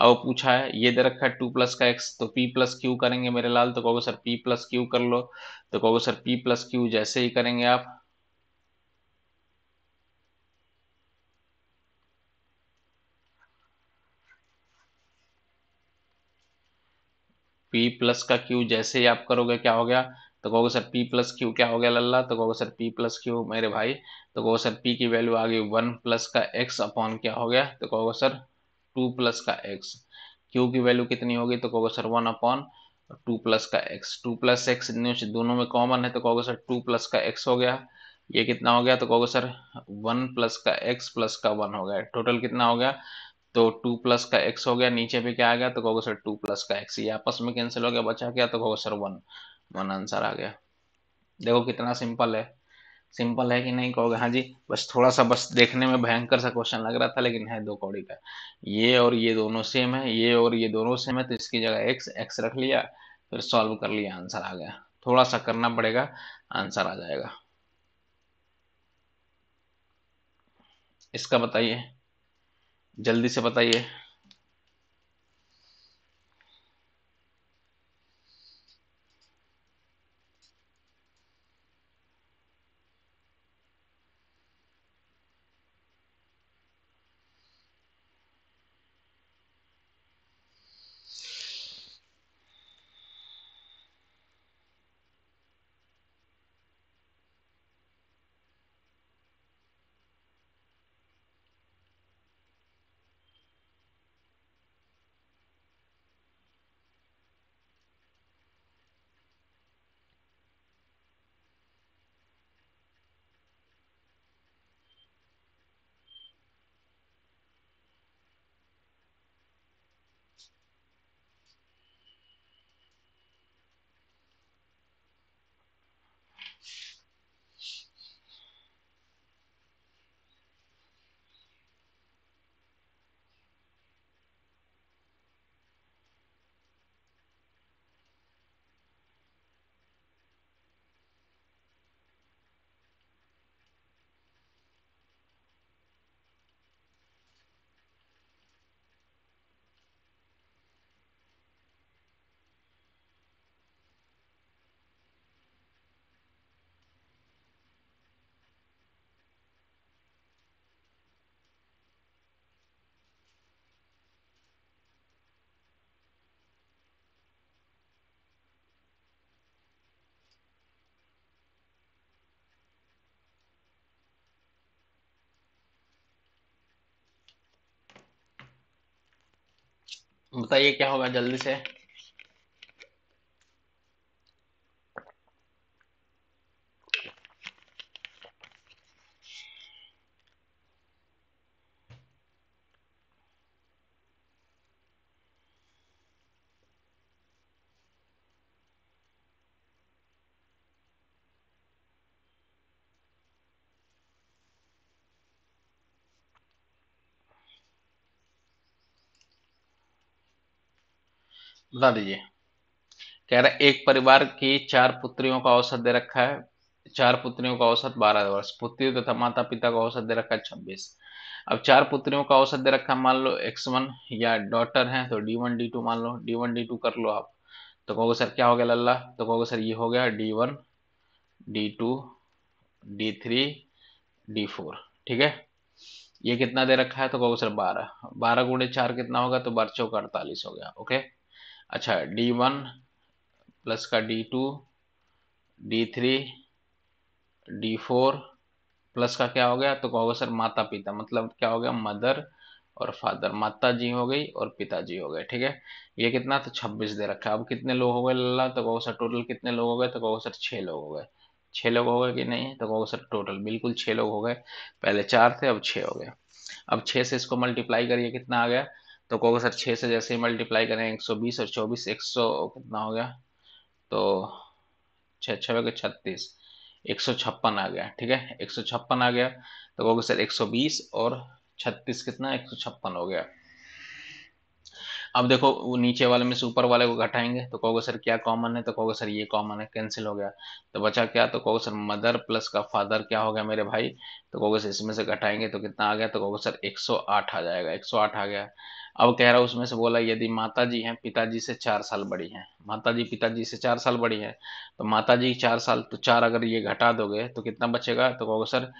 अब पूछा है ये दे रखा है टू प्लस का एक्स तो पी प्लस क्यू करेंगे मेरे लाल तो कहोगे सर पी प्लस क्यू कर लो तो कहोगे सर पी प्लस क्यू जैसे ही करेंगे आप पी प्लस का क्यू जैसे ही आप करोगे क्या हो गया तो कहोगे सर पी प्लस क्यू क्या हो गया लल्ला तो कहोगे सर पी प्लस क्यू मेरे भाई तो कहोगे सर पी की वैल्यू आ गई वन प्लस का एक्स अपॉन क्या हो गया तो कहोगे सर टू प्लस का एक्स क्यू की वैल्यू कितनी होगी तो कहोगे sir one upon two plus का एक्स टू प्लस एक्स दोनों में कॉमन है तो कहोगे सर टू प्लस का एक्स हो गया ये कितना हो गया तो कहोगे सर वन प्लस का एक्स प्लस का वन हो गया टोटल कितना हो गया तो टू प्लस का एक्स हो गया नीचे भी क्या आ गया तो कहोगे सर टू प्लस का एक्स ये आपस में कैंसिल हो गया बचा क्या तो कहोगे सर वन वन आंसर आ गया देखो कितना सिंपल है सिंपल है कि नहीं कहोगे हाँ जी बस थोड़ा सा बस देखने में भयंकर सा क्वेश्चन लग रहा था लेकिन है दो कौड़ी का ये और ये दोनों सेम है ये और ये दोनों सेम है तो इसकी जगह एक्स एक्स रख लिया फिर सॉल्व कर लिया आंसर आ गया थोड़ा सा करना पड़ेगा आंसर आ जाएगा इसका बताइए जल्दी से बताइए बताइए क्या होगा जल्दी से बता दीजिए कह रहा है एक परिवार की चार पुत्रियों का औसत दे रखा है चार पुत्रियों का औसत बारह वर्ष पुत्री तथा माता पिता का औसत दे रखा है छब्बीस अब चार पुत्रियों का औसत दे रखा मान लो एक्स वन या डॉटर है तो डी वन डी टू मान लो डी वन डी टू कर लो आप तो कहोगे सर क्या हो गया लल्ला तो कहोगे सर ये हो गया D one D two D three D four ठीक है ये कितना दे रखा है तो कहोगे सर बारह बारह गुणे चार कितना होगा तो बार चौका अड़तालीस हो गया ओके अच्छा डी वन प्लस का D two D three D four plus का क्या हो गया तो कहोगे सर माता पिता मतलब क्या हो गया मदर और फादर माता जी हो गई और पिताजी हो गए ठीक है ये कितना तो छब्बीस दे रखा है अब कितने लोग हो गए लल्ला तो कहोगे सर टोटल कितने लोग हो गए तो कहोगे सर छः लोग हो गए छः लोग हो गए कि नहीं तो कहोगे सर टोटल बिल्कुल छः लोग हो गए पहले चार थे अब छः हो गए अब छः से इसको मल्टीप्लाई करिए कितना आ गया तो कहोगे सर छः से जैसे ही मल्टीप्लाई करें एक सौ बीस और चौबीस एक सौ कितना हो गया तो छः छः छत्तीस एक सौ छप्पन आ गया ठीक है एक सौ छप्पन आ गया तो कहोगे सर एक सौ बीस और छत्तीस कितना एक सौ छप्पन हो गया अब देखो वो नीचे वाले में से ऊपर वाले को घटाएंगे तो कहोगे सर क्या कॉमन है तो कहोगे सर ये कॉमन है कैंसिल हो गया तो बचा क्या तो कहोगे सर मदर प्लस का फादर क्या हो गया मेरे भाई तो कहोगे सर इसमें से घटाएंगे तो कितना आ गया तो कहोगे सर 108 आ जाएगा 108 आ गया अब कह रहा उसमें से बोला यदि माता जी हैं पिताजी से चार साल बड़ी हैं माता जी पिताजी से चार साल बड़ी हैं तो माता जी चार साल तो चार अगर ये घटा दोगे तो कितना बचेगा तो कहोगे सर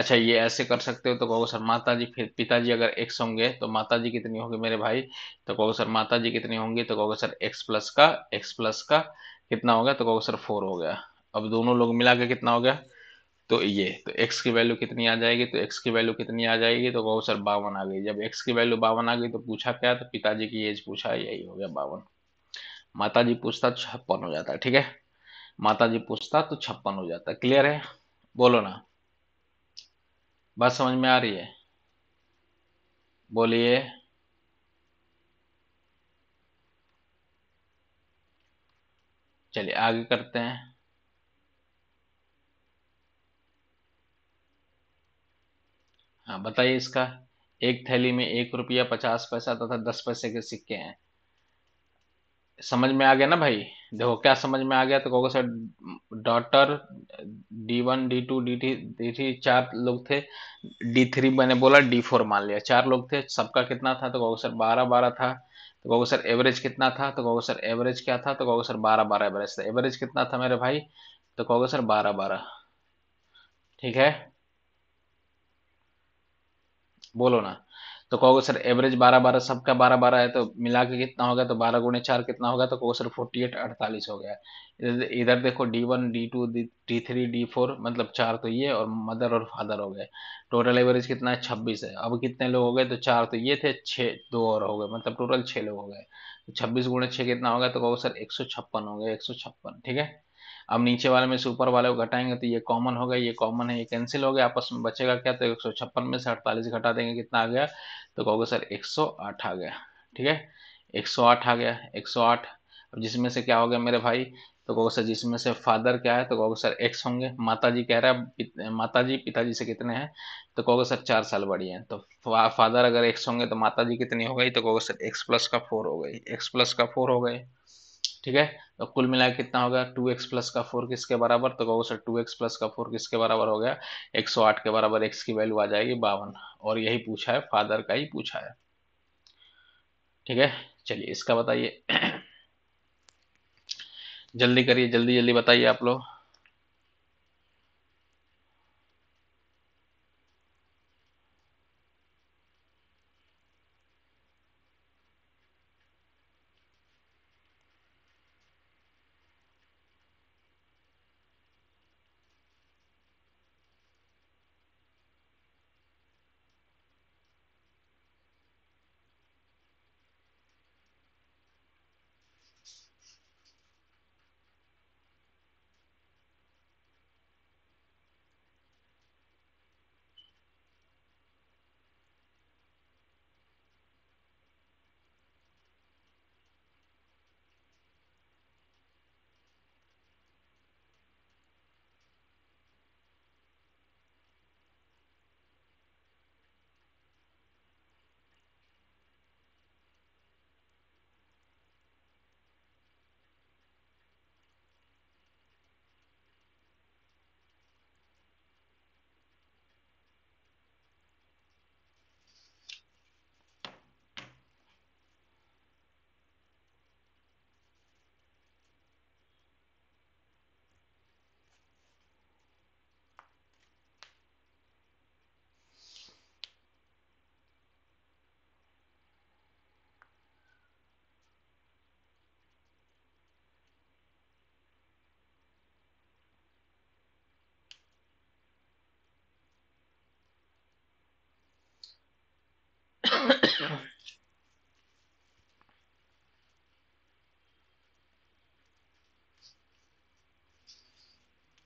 अच्छा ये ऐसे कर सकते हो तो कहोगे सर माता जी फिर पिताजी अगर एक्स होंगे तो माता जी कितनी होगी मेरे भाई तो कहोगे सर माता जी कितनी होंगी तो कहोगे सर एक्स प्लस का एक्स प्लस का कितना हो गया तो कहोगे सर फोर हो गया अब दोनों लोग मिला के कितना हो गया तो ये तो एक्स की वैल्यू कितनी आ जाएगी तो एक्स की वैल्यू कितनी आ जाएगी तो वह सर बावन आ गई जब एक्स की वैल्यू बावन आ गई तो पूछा क्या तो पिताजी की एज पूछा यही हो गया बावन माता जी पूछता छप्पन हो जाता ठीक है माता जी पूछता तो छप्पन हो जाता क्लियर है बोलो ना बात समझ में आ रही है बोलिए चलिए आगे करते हैं हाँ बताइए इसका एक थैली में एक रुपया पचास पैसा तथा दस पैसे के सिक्के हैं समझ में आ गया ना भाई देखो क्या समझ में आ गया तो कहोगे sir daughter D one D two D three D three चार लोग थे डी थ्री मैंने बोला डी फोर मान लिया चार लोग थे सबका कितना था तो कहोगे सर बारह बारह था तो कहोगे सर एवरेज कितना था तो कहोगे सर एवरेज क्या था तो कहोगे सर बारह बारह एवरेज था एवरेज कितना था मेरे भाई तो कहोगे सर बारह बारह ठीक है बोलो ना तो कहोगे सर एवरेज बारह बारह सबका बारह बारह है तो मिला के कितना होगा तो बारह गुणे चार कितना होगा तो कहोगे सर फोर्टी एट अड़तालीस हो गया इधर देखो D one D two D three D four मतलब चार तो ये और मदर और फादर हो गए टोटल एवरेज कितना है छब्बीस है अब कितने लोग हो गए तो चार तो ये थे छः दो और हो गए मतलब टोटल छः लोग हो गए तो छब्बीस गुणे छः कितना होगा तो कहोगे सर एक सौ छप्पन हो गए एक सौ छप्पन ठीक है अब नीचे वाले में से ऊपर वाले को घटाएंगे तो ये कॉमन होगा ये कॉमन है ये कैंसिल हो गया आपस में बचेगा क्या तो एक में से अड़तालीस घटा देंगे कितना आ गया तो कहोगे सर एक आ गया ठीक है एक आ गया एक अब जिसमें से क्या हो गया मेरे भाई तो कहोगे सर जिसमें से फादर क्या है तो कहोगे सर एक्स होंगे माता जी कह रहा है माताजी माता जी पिताजी से कितने हैं तो कहोगे सर चार साल बड़ी हैं तो फादर अगर एक्स होंगे तो माता जी कितनी हो गई तो कहोगे सर एक्स प्लस का फोर हो गई एक्स प्लस का फोर हो गई ठीक है तो कुल मिला कितना होगा टू एक्स प्लस का फोर किसके बराबर तो कहो सर टू एक्स प्लस का फोर किसके बराबर हो गया एक सौ आठ के बराबर एक्स की वैल्यू आ जाएगी बावन और यही पूछा है फादर का ही पूछा है ठीक है चलिए इसका बताइए जल्दी करिए जल्दी जल्दी बताइए आप लोग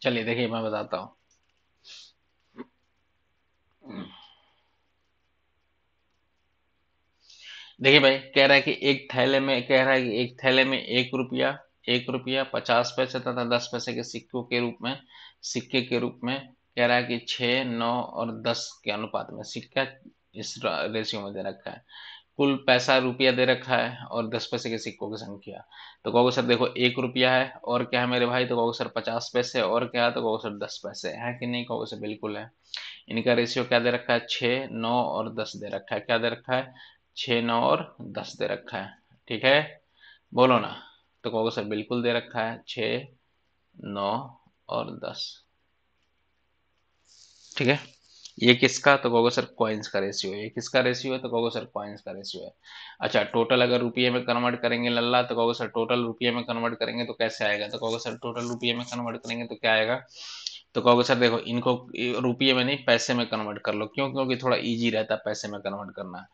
चलिए देखिए मैं बताता हूं देखिए भाई कह रहा है कि एक थैले में कह रहा है कि एक थैले में एक रुपया एक रुपया पचास पैसे तथा दस पैसे के सिक्कों के रूप में सिक्के के रूप में कह रहा है कि छह नौ और दस के अनुपात में सिक्का इस रेशियो में दे रखा है कुल पैसा रुपया दे रखा है और दस पैसे के सिक्कों की संख्या तो कहोगे सर देखो एक रुपया है और क्या है मेरे भाई तो कहोगे सर पचास पैसे और क्या है तो कहोगे सर दस पैसे है कि नहीं कहोगे सर बिल्कुल है इनका रेशियो क्या दे रखा है छः नौ और दस दे रखा है क्या दे रखा है छः नौ और दस दे रखा है ठीक है बोलो ना तो कहोगे सर बिल्कुल दे रखा है छ नौ और दस ठीक है ये किसका तो कहोगे सर कॉइन्स का रेशियो ये किसका रेशियो है तो कहोगे सर कॉइन्स का रेशियो है अच्छा टोटल अगर रुपये में कन्वर्ट करेंगे लल्ला तो कहोगे सर टोटल रुपये में कन्वर्ट करेंगे तो कैसे आएगा तो कहोगे सर टोटल रुपये में कन्वर्ट करेंगे तो क्या आएगा तो कहोगे सर देखो इनको रुपये में नहीं पैसे में कन्वर्ट कर लो क्यों क्योंकि थोड़ा ईजी रहता है पैसे में कन्वर्ट करना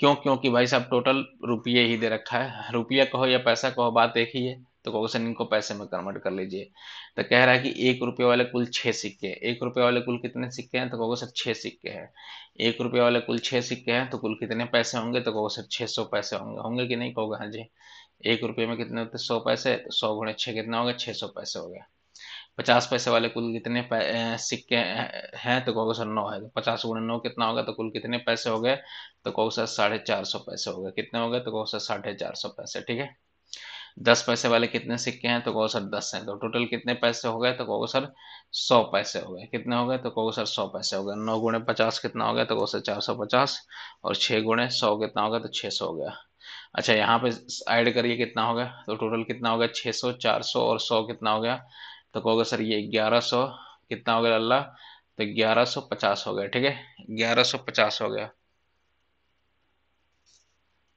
क्यों क्योंकि भाई साहब टोटल रुपये ही दे रखा है रुपया कहो या पैसा कहो बात एक ही है तो क्वेश्चन इनको पैसे में कन्वर्ट कर लीजिए तो कह रहा है कि एक रुपये वाले कुल छः सिक्के एक रुपये वाले कुल कितने सिक्के हैं तो कहोगे सर छः सिक्के हैं एक रुपये वाले कुल छः सिक्के हैं तो कुल कितने पैसे होंगे तो कहो सर छः सौ पैसे होंगे होंगे कि नहीं कहोगे हाँ जी एक रुपये में कितने होते सौ पैसे तो सौ गुणे छः कितना होगा छः सौ पैसे हो गया पचास पैसे वाले कुल कितने सिक्के हैं तो कहोगे सर नौ है तो पचास गुणे नौ कितना होगा तो कुल कितने पैसे हो गए तो कहो सर साढ़े चार सौ पैसे हो गए कितने हो गए तो कहो सर साढ़े चार सौ पैसे ठीक है दस पैसे वाले कितने सिक्के हैं तो कहो सर दस हैं तो टोटल कितने पैसे हो गए तो कहो सर सौ पैसे हो गए कितने हो गए तो कहो सर सौ पैसे हो गए नौ गुणे पचास कितना हो गया तो कहो सर चार सौ पचास और छः गुणे सौ कितना हो गया तो छः सौ हो गया अच्छा यहाँ पे ऐड करिए कितना हो गया तो टोटल कितना हो गया छः सौ चार सौ और सौ कितना हो गया तो कहोगे सर ये ग्यारह सौ कितना हो गया अल्लाह तो ग्यारह सौ पचास हो गया ठीक है ग्यारह सौ पचास हो गया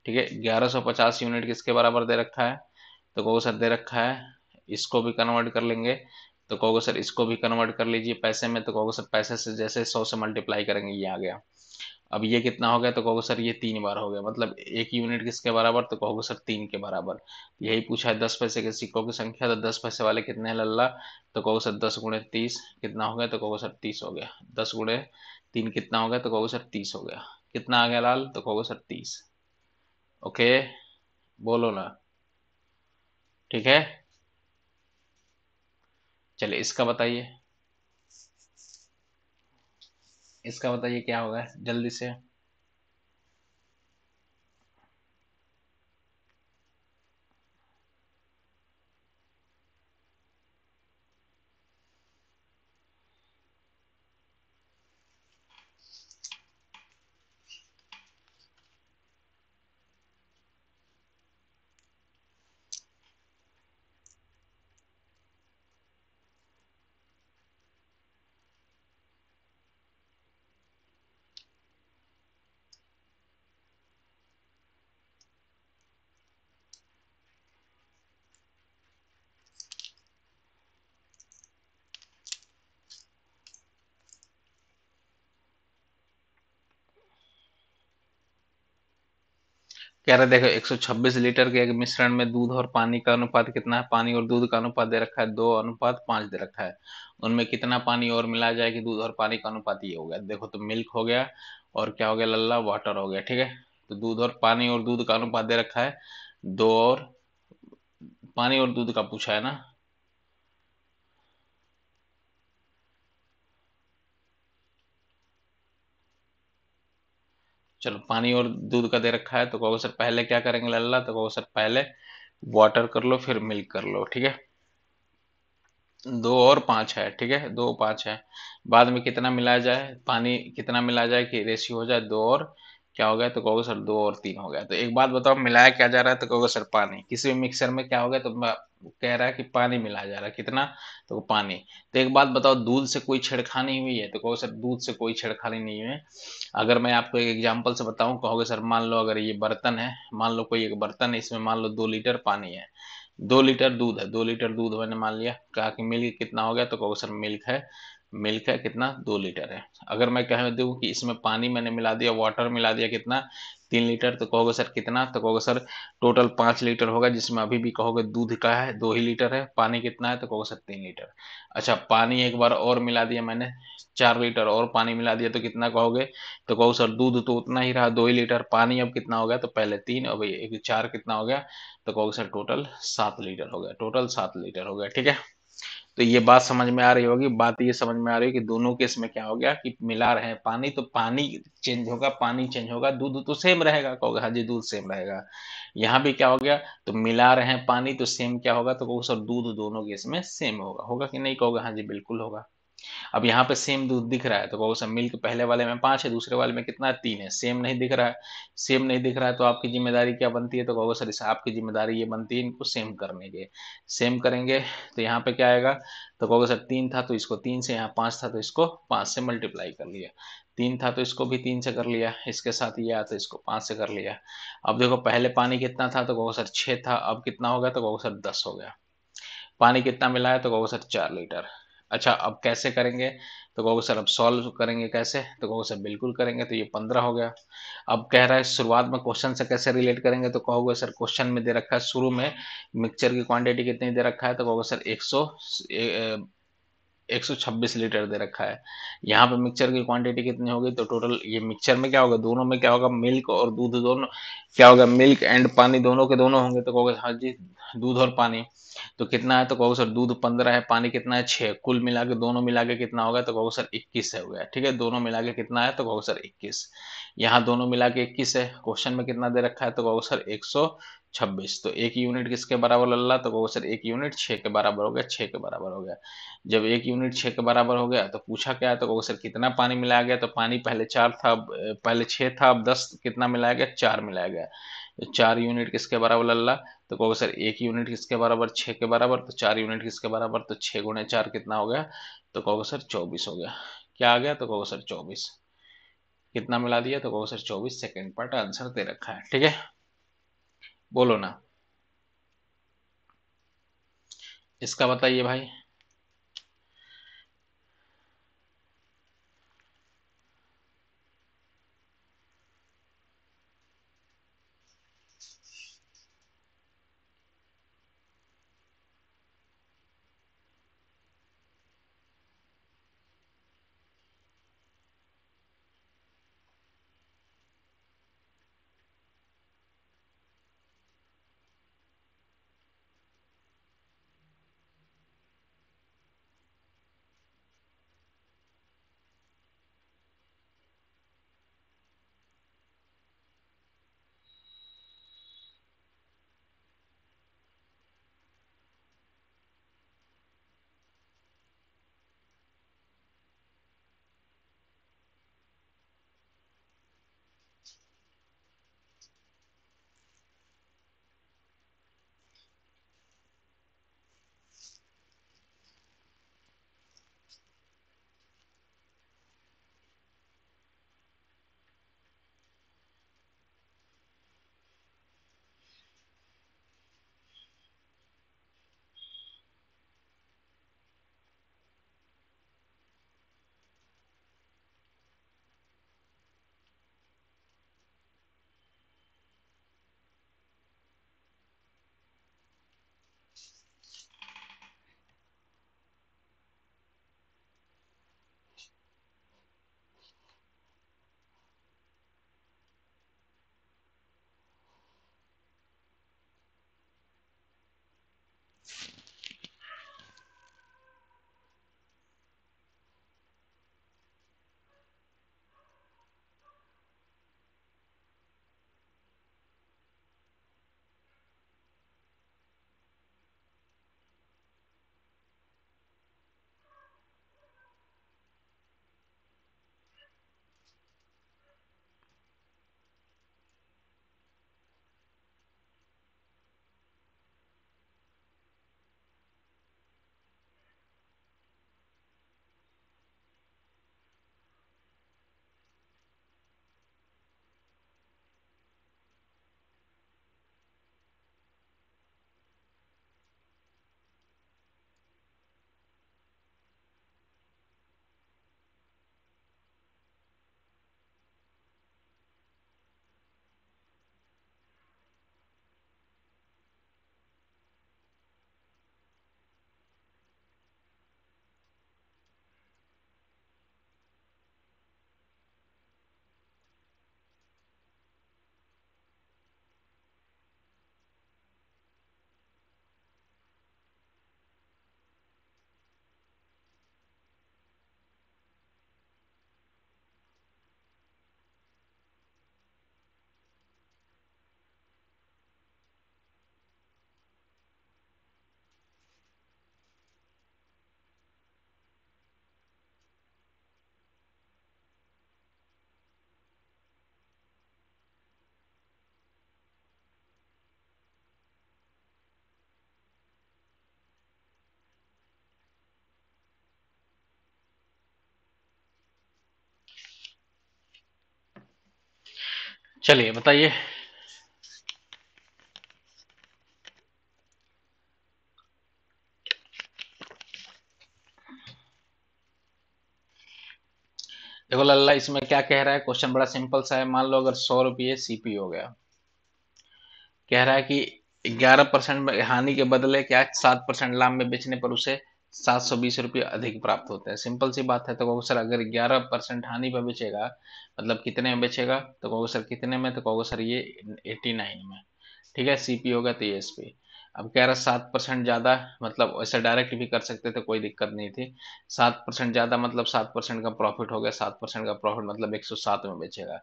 ठीक है ग्यारह सौ पचास यूनिट किसके बराबर दे रखा है तो कहोगे सर दे रखा है इसको भी कन्वर्ट कर लेंगे तो कहोगे सर इसको भी कन्वर्ट कर लीजिए पैसे में तो कहोगे सर पैसे से जैसे सौ से मल्टीप्लाई करेंगे ये आ गया अब ये कितना हो गया तो कहोगे सर ये तीन बार हो गया मतलब एक यूनिट किसके बराबर तो कहोगे सर तीन के बराबर यही पूछा है दस पैसे के सिक्कों की संख्या तो दस पैसे वाले कितने हैं लल्ला तो कहोगे सर दस गुणे तीस कितना हो गया तो कहोगे सर तीस हो गया दस गुणे तीन कितना हो गया तो कहोगे सर तीस हो गया कितना आ गया लाल तो कहोगे सर तीस ओके बोलो ना ठीक है चलिए इसका बताइए इसका बताइए क्या होगा जल्दी से कह रहे देखो 126 लीटर के एक मिश्रण में दूध और पानी का अनुपात कितना है पानी और दूध का अनुपात दे रखा है दो अनुपात पांच दे रखा है उनमें कितना पानी और मिला जाए कि दूध और पानी का अनुपात ये हो गया देखो तो मिल्क हो गया और क्या हो गया लल्ला वाटर हो गया ठीक है तो दूध और पानी और दूध का अनुपात दे रखा है दो और पानी और दूध का पूछा है ना चलो पानी और दूध का दे रखा है तो कहोगे सर पहले क्या करेंगे लल्ला तो कहोगे सर पहले वाटर कर लो फिर मिल्क कर लो ठीक है दो और पांच है ठीक है दो पांच है बाद में कितना मिलाया जाए पानी कितना मिलाया जाए कि रेशियो हो जाए दो और क्या हो गया तो कहोगे सर दो और तीन हो गया तो एक बात बताओ मिलाया क्या जा रहा है तो कहोगे सर पानी किसी भी मिक्सर में क्या हो गया तो कह रहा है कि पानी मिला जा रहा है कितना तो पानी तो एक बात बताओ दूध से कोई छेड़खानी हुई है तो कहो सर दूध से कोई छेड़खानी नहीं हुई है अगर मैं आपको एक एग्जाम्पल से बताऊं कहोगे सर मान लो अगर ये बर्तन है मान लो कोई एक बर्तन है इसमें मान लो दो लीटर पानी है दो लीटर दूध है दो लीटर दूध मैंने मान लिया कहा कि मिल्क कितना हो गया तो कहो सर मिल्क है मिल्क है कितना दो लीटर है अगर मैं कह दू कि इसमें पानी मैंने मिला दिया वाटर मिला दिया कितना तीन लीटर तो कहोगे सर कितना तो कहोगे सर टोटल पाँच लीटर होगा जिसमें अभी भी कहोगे दूध का है दो ही लीटर है पानी कितना है तो कहोगे सर तीन लीटर अच्छा पानी एक बार और मिला दिया मैंने चार लीटर और पानी मिला दिया तो कितना कहोगे तो कहो सर दूध तो उतना ही रहा दो ही लीटर पानी अब कितना हो गया तो पहले तीन और भाई एक चार कितना हो गया तो कहोगे सर टोटल सात लीटर हो गया टोटल सात लीटर हो गया ठीक है तो ये बात समझ में आ रही होगी बात ये समझ में आ रही है कि दोनों केस में क्या हो गया कि मिला रहे हैं पानी तो पानी चेंज होगा पानी चेंज होगा दूध तो सेम रहेगा कहोगे हाँ जी दूध सेम रहेगा यहाँ भी क्या हो गया तो मिला रहे हैं पानी तो सेम क्या होगा तो सर दूध दोनों केस में सेम होगा होगा कि नहीं कहोगे हाँ जी बिल्कुल होगा अब यहाँ पे सेम दूध दिख रहा है तो बहुत सा मिल्क पहले वाले में पाँच है दूसरे वाले में कितना है तीन है सेम नहीं दिख रहा है सेम नहीं दिख रहा है तो आपकी जिम्मेदारी क्या बनती है तो बहुत सर आपकी जिम्मेदारी ये बनती है इनको सेम करने के सेम करेंगे तो यहाँ पे क्या आएगा तो कहोगे सर तीन था तो इसको तीन से यहाँ पाँच था तो इसको पाँच से मल्टीप्लाई कर लिया तीन था तो इसको भी तीन से कर लिया इसके साथ ये आया तो इसको पाँच से कर लिया अब देखो पहले पानी कितना था तो कहो सर छः था अब कितना हो गया तो कहो सर दस हो गया पानी कितना मिलाया तो कहो सर चार लीटर अच्छा अब कैसे करेंगे तो कहोगे सर अब सॉल्व करेंगे कैसे तो कहोगे सर बिल्कुल करेंगे तो ये पंद्रह हो गया अब कह रहा है शुरुआत में क्वेश्चन से कैसे रिलेट करेंगे तो कहोगे सर क्वेश्चन में दे रखा है शुरू में मिक्सचर की क्वांटिटी कितनी दे रखा है तो कहोगे सर एक सौ 126 लीटर दे रखा है यहाँ पे मिक्सचर की क्वांटिटी कितनी होगी तो टोटल ये मिक्सचर में क्या होगा दोनों में क्या होगा मिल्क और दूध दोनों क्या होगा मिल्क एंड पानी दोनों के दोनों होंगे तो कहोगे हाँ जी दूध और पानी तो कितना है तो कहोगे सर दूध पंद्रह है पानी कितना है छह कुल मिला के दोनों मिला के कितना होगा तो कहोगे सर इक्कीस है हुआ ठीक है दोनों मिला के कितना है तो कहोगे सर इक्कीस यहाँ दोनों मिला के इक्कीस है क्वेश्चन में कितना दे रखा है तो कहोगे सर एक सौ छब्बीस तो एक यूनिट किसके बराबर लल्ला तो सर एक यूनिट छः के बराबर हो गया छः के बराबर हो गया जब एक यूनिट छः के बराबर हो गया तो पूछा क्या है तो कहोगे सर कितना पानी मिलाया गया तो पानी पहले चार था पहले छः था अब दस कितना मिलाया गया चार मिलाया गया तो चार यूनिट किसके बराबर लल्ला तो कहोगे सर एक यूनिट किसके बराबर छः के बराबर तो चार यूनिट किसके बराबर तो छः गुणे चार कितना हो गया तो कहोगे सर चौबीस हो गया क्या आ गया तो कहोगे सर चौबीस कितना मिला दिया तो कहो सर चौबीस सेकेंड पार्ट आंसर दे रखा है ठीक है बोलो ना इसका बताइए भाई चलिए बताइए देखो लल्ला इसमें क्या कह रहा है क्वेश्चन बड़ा सिंपल सा है मान लो अगर सौ रुपये सीपी हो गया कह रहा है कि ग्यारह परसेंट हानि के बदले क्या सात परसेंट लाभ में बेचने पर उसे सात सौ बीस रुपये अधिक प्राप्त होता है सिंपल सी बात है तो कहोगे सर अगर ग्यारह परसेंट हानि पर बेचेगा मतलब कितने में बेचेगा तो कहोगे सर कितने में तो कहोगे सर ये एटी नाइन में ठीक है सीपी होगा तो एस पी अब कह रहा सात परसेंट ज़्यादा मतलब ऐसे डायरेक्ट भी कर सकते थे कोई दिक्कत नहीं थी सात परसेंट ज़्यादा मतलब सात परसेंट का प्रॉफिट हो गया सात परसेंट का प्रॉफिट मतलब एक सौ सात में बेचेगा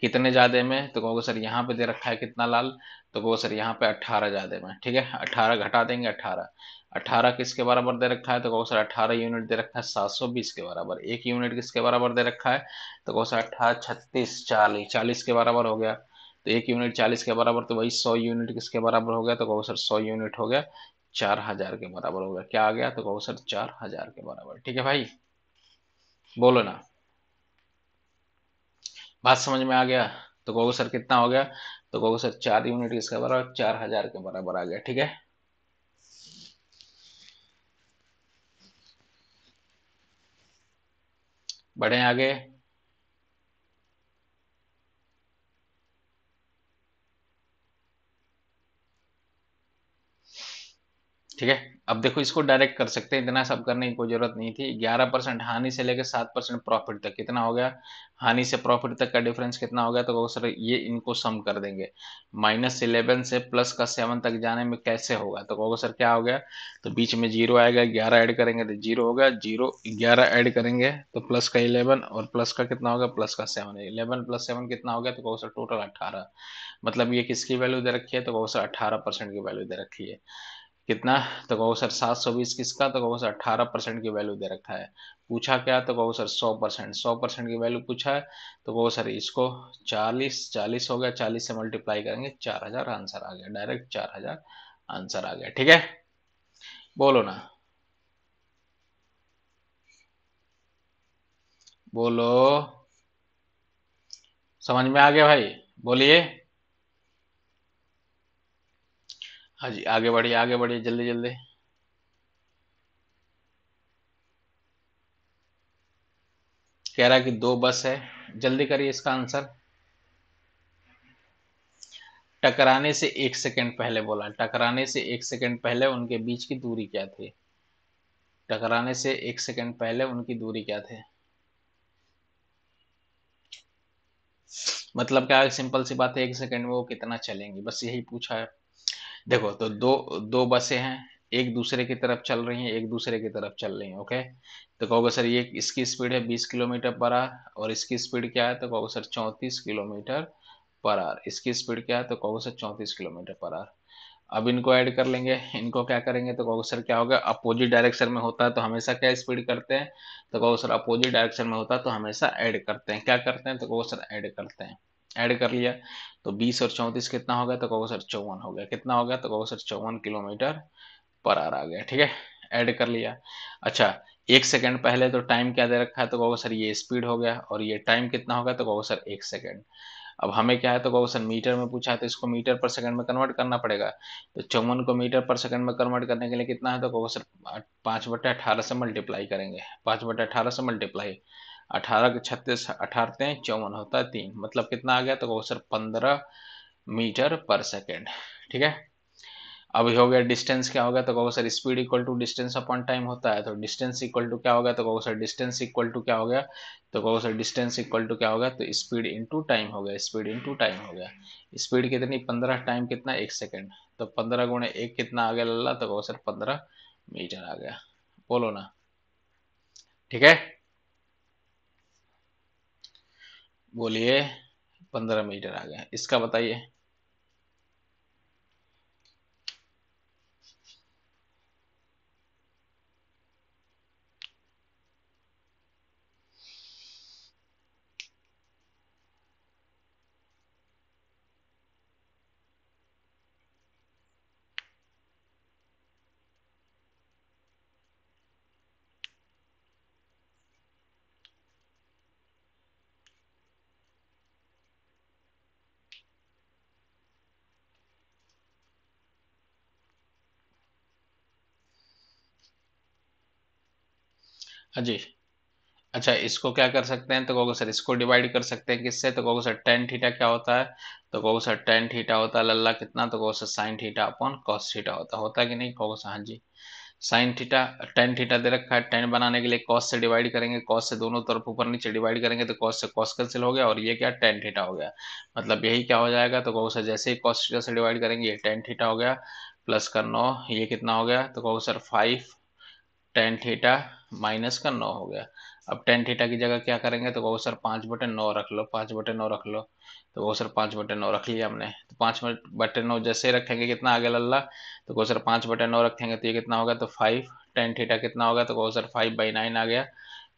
कितने ज़्यादा में तो कहोगे सर यहाँ पे दे रखा है कितना लाल तो कहो सर यहाँ पे अट्ठारह ज़्यादा में ठीक है अट्ठारह घटा देंगे अट्ठारह अट्ठारह किसके बराबर दे रखा है तो कहो सर अट्ठारह यूनिट दे रखा है सात सौ बीस के बराबर एक यूनिट किसके बराबर दे रखा है तो कहो सर अट्ठारह छत्तीस चालीस चालीस के बराबर हो गया तो एक यूनिट चालीस के बराबर तो वही सौ यूनिट किसके बराबर हो गया तो कहो सर सौ यूनिट हो गया चार हजार के बराबर हो गया क्या आ गया तो कहो सर चार हजार के बराबर ठीक है भाई बोलो ना बात समझ में आ गया तो कहो सर कितना हो गया तो कहो सर चार यूनिट किसके बराबर चार हजार के बराबर आ गया ठीक है बढ़े आगे ठीक है अब देखो इसको डायरेक्ट कर सकते हैं इतना सब करने की कोई जरूरत नहीं थी ग्यारह परसेंट हानि से लेकर सात परसेंट प्रॉफिट तक कितना हो गया हानि से प्रॉफिट तक का डिफरेंस कितना हो गया तो सर ये इनको सम कर देंगे माइनस इलेवन से प्लस का सेवन तक जाने में कैसे होगा तो कहो सर क्या हो गया तो बीच में जीरो आएगा ग्यारह ऐड करेंगे तो जीरो होगा जीरो ग्यारह ऐड करेंगे तो प्लस का इलेवन और प्लस का कितना होगा प्लस का सेवन इलेवन प्लस सेवन कितना हो गया तो कहो सर टोटल अट्ठारह मतलब ये किसकी वैल्यू दे रखी है तो कहो सर अट्ठारह परसेंट की वैल्यू दे रखी है कितना तो कहो सर सात सौ बीस किसका तो कहो सर अठारह परसेंट की वैल्यू दे रखा है पूछा क्या तो कहो सर सौ परसेंट सौ परसेंट की वैल्यू पूछा है तो कहो सर इसको चालीस चालीस हो गया चालीस से मल्टीप्लाई करेंगे चार हजार आंसर आ गया डायरेक्ट चार हजार आंसर आ गया ठीक है बोलो ना बोलो समझ में आ गया भाई बोलिए हाँ जी आगे बढ़िए आगे बढ़िए जल्दी जल्दी कह रहा कि दो बस है जल्दी करिए इसका आंसर टकराने से एक सेकंड पहले बोला टकराने से एक सेकंड पहले उनके बीच की दूरी क्या थी टकराने से एक सेकंड पहले उनकी दूरी क्या थी मतलब क्या सिंपल सी बात है एक सेकंड में वो कितना चलेंगी बस यही पूछा है देखो तो दो दो बसें हैं एक दूसरे की तरफ चल रही हैं एक दूसरे की तरफ चल रही हैं ओके तो कहोगे सर ये इसकी स्पीड है बीस किलोमीटर पर आर और इसकी स्पीड क्या है तो कहोगे सर चौंतीस किलोमीटर पर आर इसकी स्पीड क्या है तो कहोगे सर चौंतीस किलोमीटर पर आर अब इनको ऐड कर लेंगे इनको क्या करेंगे तो कहोगे सर क्या होगा अपोजिट डायरेक्शन में होता है तो हमेशा क्या स्पीड करते हैं तो कहोगे सर अपोजिट डायरेक्शन में होता है तो हमेशा ऐड करते हैं क्या करते हैं तो कहोगे सर ऐड करते हैं ऐड कर लिया तो बीस और चौंतीस कितना हो गया तो कहो सर चौवन हो गया कितना हो गया तो कहो सर चौवन किलोमीटर पर आर आ गया ठीक है ऐड कर लिया अच्छा एक सेकंड पहले तो टाइम क्या दे रखा है तो कहो सर ये स्पीड हो गया और ये टाइम कितना हो गया तो कहो सर एक सेकंड अब हमें क्या है तो कहो सर मीटर में पूछा है तो इसको मीटर पर सेकंड में कन्वर्ट करना पड़ेगा तो चौवन को मीटर पर सेकंड में कन्वर्ट करने के लिए कितना है तो कहो सर पाँच बटे अठारह से मल्टीप्लाई करेंगे पाँच बटे अठारह से मल्टीप्लाई अठारह के छत्तीस अठारते चौवन होता है तीन मतलब कितना आ गया तो सर पंद्रह मीटर पर सेकेंड ठीक है अभी हो गया डिस्टेंस क्या हो गया तो कहो sir speed equal to distance upon time होता है तो डिस्टेंस इक्वल टू क्या होगा तो कहो सर डिस्टेंस इक्वल टू क्या हो गया तो कहो सर डिस्टेंस इक्वल टू क्या होगा तो स्पीड इंटू टाइम हो गया स्पीड टू टाइम हो गया स्पीड कितनी पंद्रह टाइम कितना एक सेकेंड तो पंद्रह गुणे एक कितना आ गया लल्ला तो कहो सर पंद्रह मीटर आ गया बोलो ना ठीक है बोलिए पंद्रह मीटर आ गया इसका बताइए हाँ जी अच्छा इसको क्या कर सकते हैं तो कहोगे सर इसको डिवाइड कर सकते हैं किससे तो कहोगे सर टेन थीटा क्या होता है तो कहोगे सर टेन थीटा होता है लल्ला कितना तो कहो sir sine theta upon cos theta होता होता है कि नहीं कहोगे सर हाँ जी साइन थीटा टेन थीटा दे रखा है टेन बनाने के लिए कॉस से डिवाइड करेंगे कॉस से दोनों तरफ ऊपर नीचे डिवाइड करेंगे तो कॉस से कॉस कैंसिल हो गया और ये क्या टेन थीटा हो गया मतलब यही क्या हो जाएगा तो कहोगे सर जैसे ही कॉस थीटा से डिवाइड करेंगे ये टेन थीटा हो गया प्लस का नौ ये कितना हो गया तो कहोगे sir five tan theta minus का नौ हो गया अब टेन थीटा की जगह क्या करेंगे तो कहो सर पाँच बटे नौ रख लो पाँच बटे नौ रख लो तो कहो सर पाँच बटे नौ रख लिया हमने तो पाँच बटे नौ जैसे रखेंगे कितना आगे लल्ला तो कहो सर पाँच बटे नौ रखेंगे तो ये कितना होगा तो फाइव टेन थीटा कितना होगा तो कहो सर फाइव बाई नाइन आ गया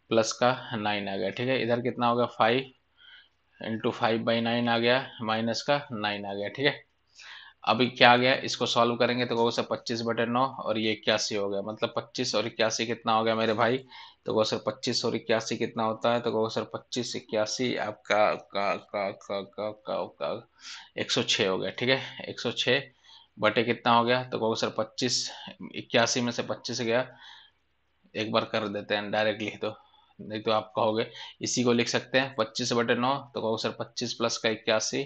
प्लस का नाइन आ गया ठीक है इधर कितना होगा five into five by nine आ गया माइनस का नाइन आ गया ठीक है अभी क्या आ गया इसको सॉल्व करेंगे तो कहो सर पच्चीस बटे नौ और ये इक्यासी हो गया मतलब पच्चीस और इक्यासी कितना हो गया मेरे भाई तो कहो सर पच्चीस और इक्यासी कितना होता है तो कहो सर पच्चीस इक्यासी आपका का का का का का, एक सौ छः हो गया ठीक है एक सौ छः बटे कितना हो गया तो कहो सर पच्चीस इक्यासी में से पच्चीस गया एक बार कर देते हैं डायरेक्टली तो नहीं तो आप कहोगे इसी को लिख सकते हैं पच्चीस बटे नौ तो कहो सर पच्चीस प्लस का इक्यासी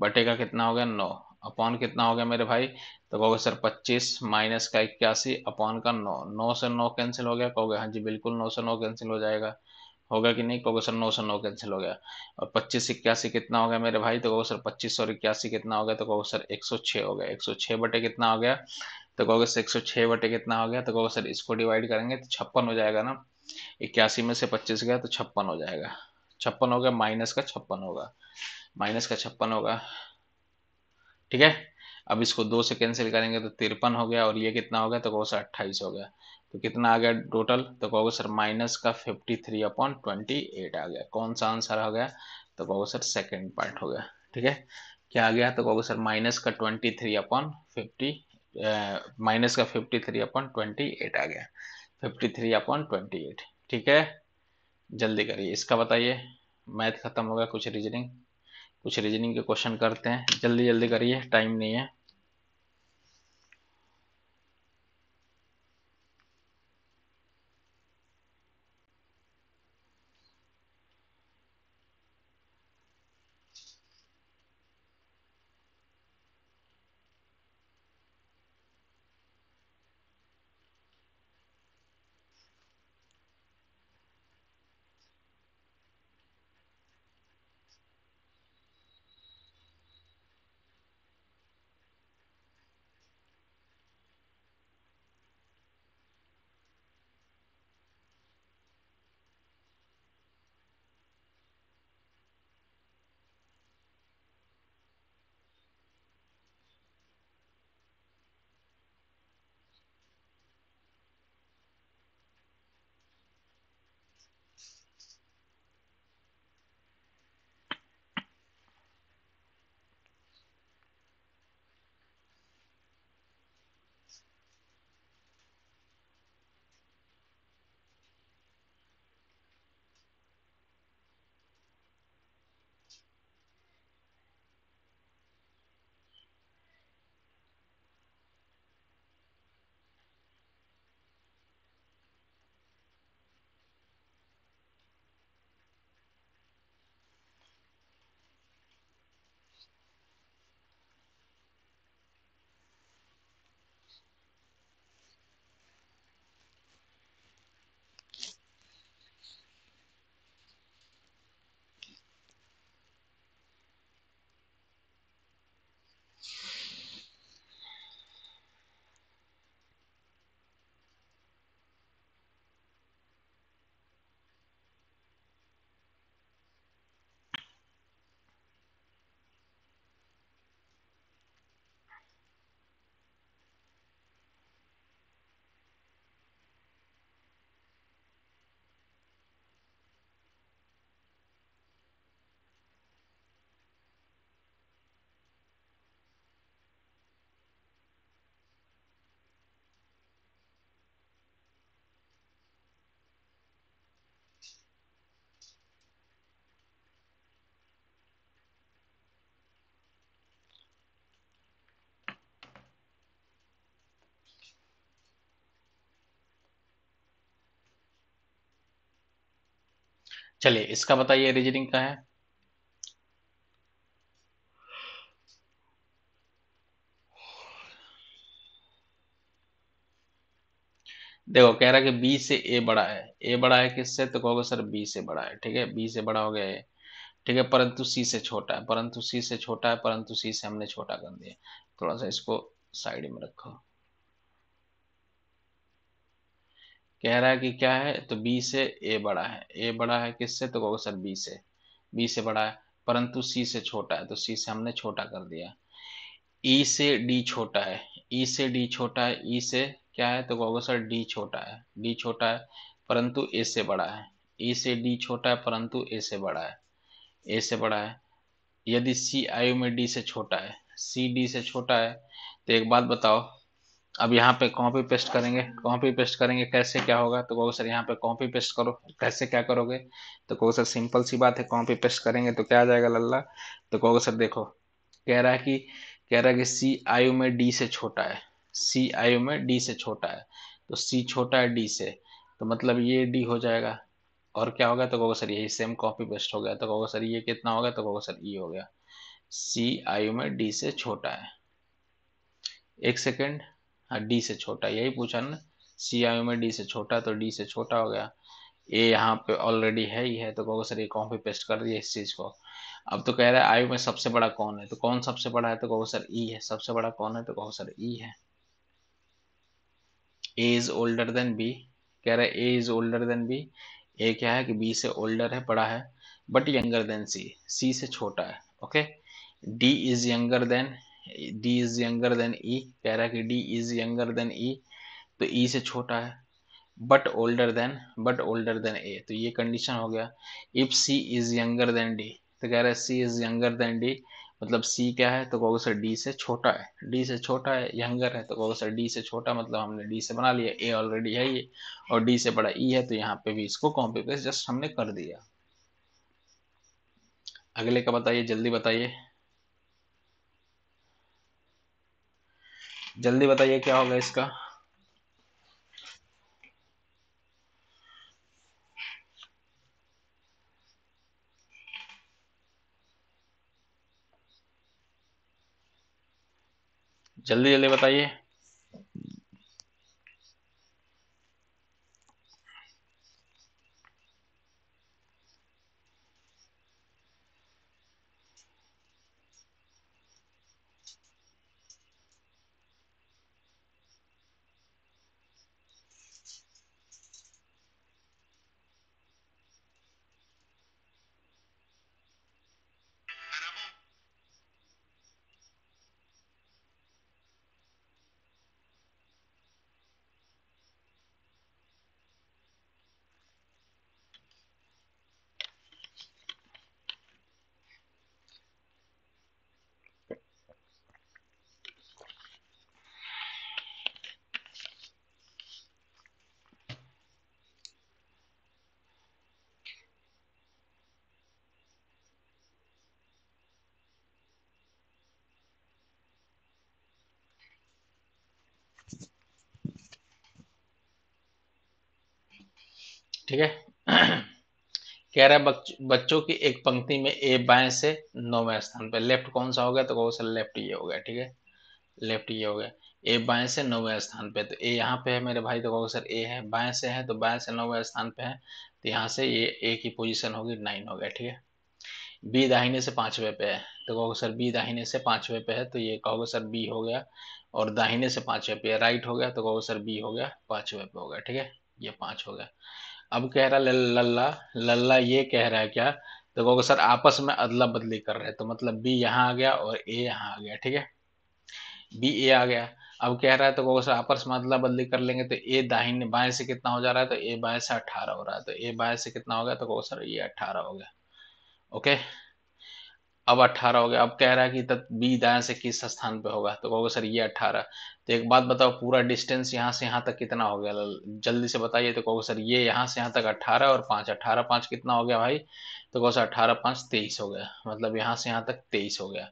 बटे का कितना हो गया नौ अपॉन कितना हो गया मेरे भाई तो कहोगे सर 25 माइनस का इक्यासी अपॉन का नौ नौ से नौ कैंसिल हो गया कहोगे हाँ जी बिल्कुल नौ से नौ कैंसिल हो जाएगा होगा कि नहीं कहोगे सर नौ से नौ कैंसिल हो गया और पच्चीस इक्यासी कितना हो गया मेरे भाई तो कहोगे सर पच्चीस और इक्यासी कितना हो गया तो कहोगे सर एक सौ छः हो गया एक सौ छः बटे कितना हो गया तो कहोगे सर एक सौ छः बटे कितना हो गया तो कहोगे सर इसको डिवाइड करेंगे तो छप्पन हो जाएगा ना इक्यासी में से पच्चीस गया तो छप्पन हो जाएगा छप्पन हो गया माइनस का छप्पन होगा माइनस का छप्पन होगा ठीक है अब इसको दो से कैंसिल करेंगे तो तिरपन हो गया और ये कितना हो गया तो कहो सर अट्ठाईस हो गया तो कितना आ गया टोटल तो कहोगे सर माइनस का fifty three upon twenty eight आ गया कौन सा आंसर हो गया तो कहोगे सर सेकेंड पार्ट हो गया ठीक है क्या आ गया तो कहोगे सर माइनस का twenty three upon fifty minus का fifty three upon twenty eight आ गया fifty three upon twenty eight ठीक है जल्दी करिए इसका बताइए मैथ खत्म हो गया कुछ रीजनिंग कुछ रीजनिंग के क्वेश्चन करते हैं जल्दी जल्दी करिए टाइम नहीं है चलिए इसका बताइए रीजनिंग का है देखो कह रहा है कि बी से ए बड़ा है ए बड़ा है किससे तो कहोगे सर बी से बड़ा है ठीक है बी से बड़ा हो गया ए ठीक है परंतु सी से छोटा है परंतु सी से छोटा है परंतु सी से हमने छोटा कर दिया थोड़ा सा इसको साइड में रखो कह रहा है कि क्या है तो बी से ए बड़ा है ए बड़ा है किससे तो कहोगे सर बी से बी से बड़ा है परंतु सी से छोटा है तो सी से हमने छोटा कर दिया ई e से डी छोटा है ई e से डी छोटा है ई e से क्या है तो कहोगे सर डी छोटा है डी छोटा है परंतु ए से बड़ा है ई से डी छोटा है परंतु ए से बड़ा है ए से बड़ा है यदि सी आयु में डी से छोटा है सी डी से छोटा है तो एक बात बताओ अब यहाँ पे कॉपी पेस्ट करेंगे कॉपी पेस्ट करेंगे कैसे क्या होगा तो कहो सर यहाँ पे कॉपी पेस्ट करो कैसे क्या करोगे तो कहो सर सिंपल सी बात है कॉपी पेस्ट करेंगे तो क्या आ जाएगा लल्ला तो कहो सर देखो कह रहा है कि कह रहा है कि सी आयु में डी से छोटा है सी आयु में डी से छोटा है तो सी छोटा है डी से तो मतलब ये डी हो जाएगा और क्या होगा तो कहोगे सर यही सेम कॉपी पेस्ट हो गया तो कहोगे सर ये कितना होगा तो कहोगे सर ई हो गया सी आयु में डी से छोटा है एक सेकेंड हाँ डी से छोटा यही पूछा ना सी आई में डी से छोटा तो डी से छोटा हो गया ए यहाँ पे ऑलरेडी है ही है तो कहोगे सर ये कॉपी पेस्ट कर दिया इस चीज़ को अब तो कह रहा है आयु में सबसे बड़ा कौन है तो कौन सबसे बड़ा है तो कहो सर ई है सबसे बड़ा कौन है तो कहो सर ई है A is older than B कह रहा है A is older than B A क्या है कि बी से ओल्डर है बड़ा है but younger than C C से छोटा है okay D is younger than D is younger than E कह रहा है कि D is younger than E तो ई e से छोटा है but older than but older than A तो ये कंडीशन हो गया if C is younger than D तो कह रहा है C is younger than D मतलब सी क्या है तो कहोगे सर डी से छोटा है डी से छोटा है यंगर है तो कहोगे सर डी से छोटा मतलब हमने डी से बना लिया ए ऑलरेडी है ये और डी से बड़ा ई e है तो यहाँ पे भी इसको कॉपी पेस्ट जस्ट हमने कर दिया अगले का बताइए जल्दी बताइए जल्दी बताइए क्या होगा इसका जल्दी जल्दी बताइए ठीक है कह रहा है बच्चों की एक पंक्ति में ए बाएं से नौवें स्थान पर लेफ्ट कौन सा हो गया तो कौन सा लेफ्ट ये हो गया ठीक है लेफ्ट ये हो गया ए बाएं से नौवें स्थान पे तो ए यहाँ पे है मेरे भाई तो कहोगे सर ए है बाएं से है तो बाएं से नौवें स्थान पे है तो यहाँ से ये ए की पोजीशन होगी नाइन हो गया ठीक है बी दाहिने से पांचवे पे है तो कहोगे सर बी दाहिने से पांचवे पे है तो ये कहोगे सर बी हो गया और दाहिने से पांचवे पे राइट हो गया तो कहोगे सर बी हो गया पांचवे पे हो गया ठीक है ये पांच हो गया अब कह रहा लल्ला लल्ला ये कह रहा है क्या तो कहोगे सर आपस में अदला बदली कर रहे हैं तो मतलब बी यहाँ आ गया और ए यहाँ आ गया ठीक है बी ए आ गया अब कह रहा है तो कहोगे सर आपस में अदला बदली कर लेंगे तो ए दाहिने बाएं से कितना हो जा रहा है तो ए बाएं से अठारह हो रहा है तो ए बाएं से कितना हो गया तो कहोगे सर ये अठारह हो गया ओके अब अट्ठारह हो गया अब कह रहा है कि तब बी दाया से किस स्थान पे होगा तो कहोगे सर ये अट्ठारह तो एक बात बताओ पूरा डिस्टेंस यहाँ से यहाँ तक कितना हो गया जल्दी से बताइए तो कहोगे सर ये यहाँ से यहाँ तक अट्ठारह और पाँच अट्ठारह पाँच कितना हो गया भाई तो कहो सर अट्ठारह पाँच तेईस हो गया मतलब यहाँ से यहाँ तक तेईस हो गया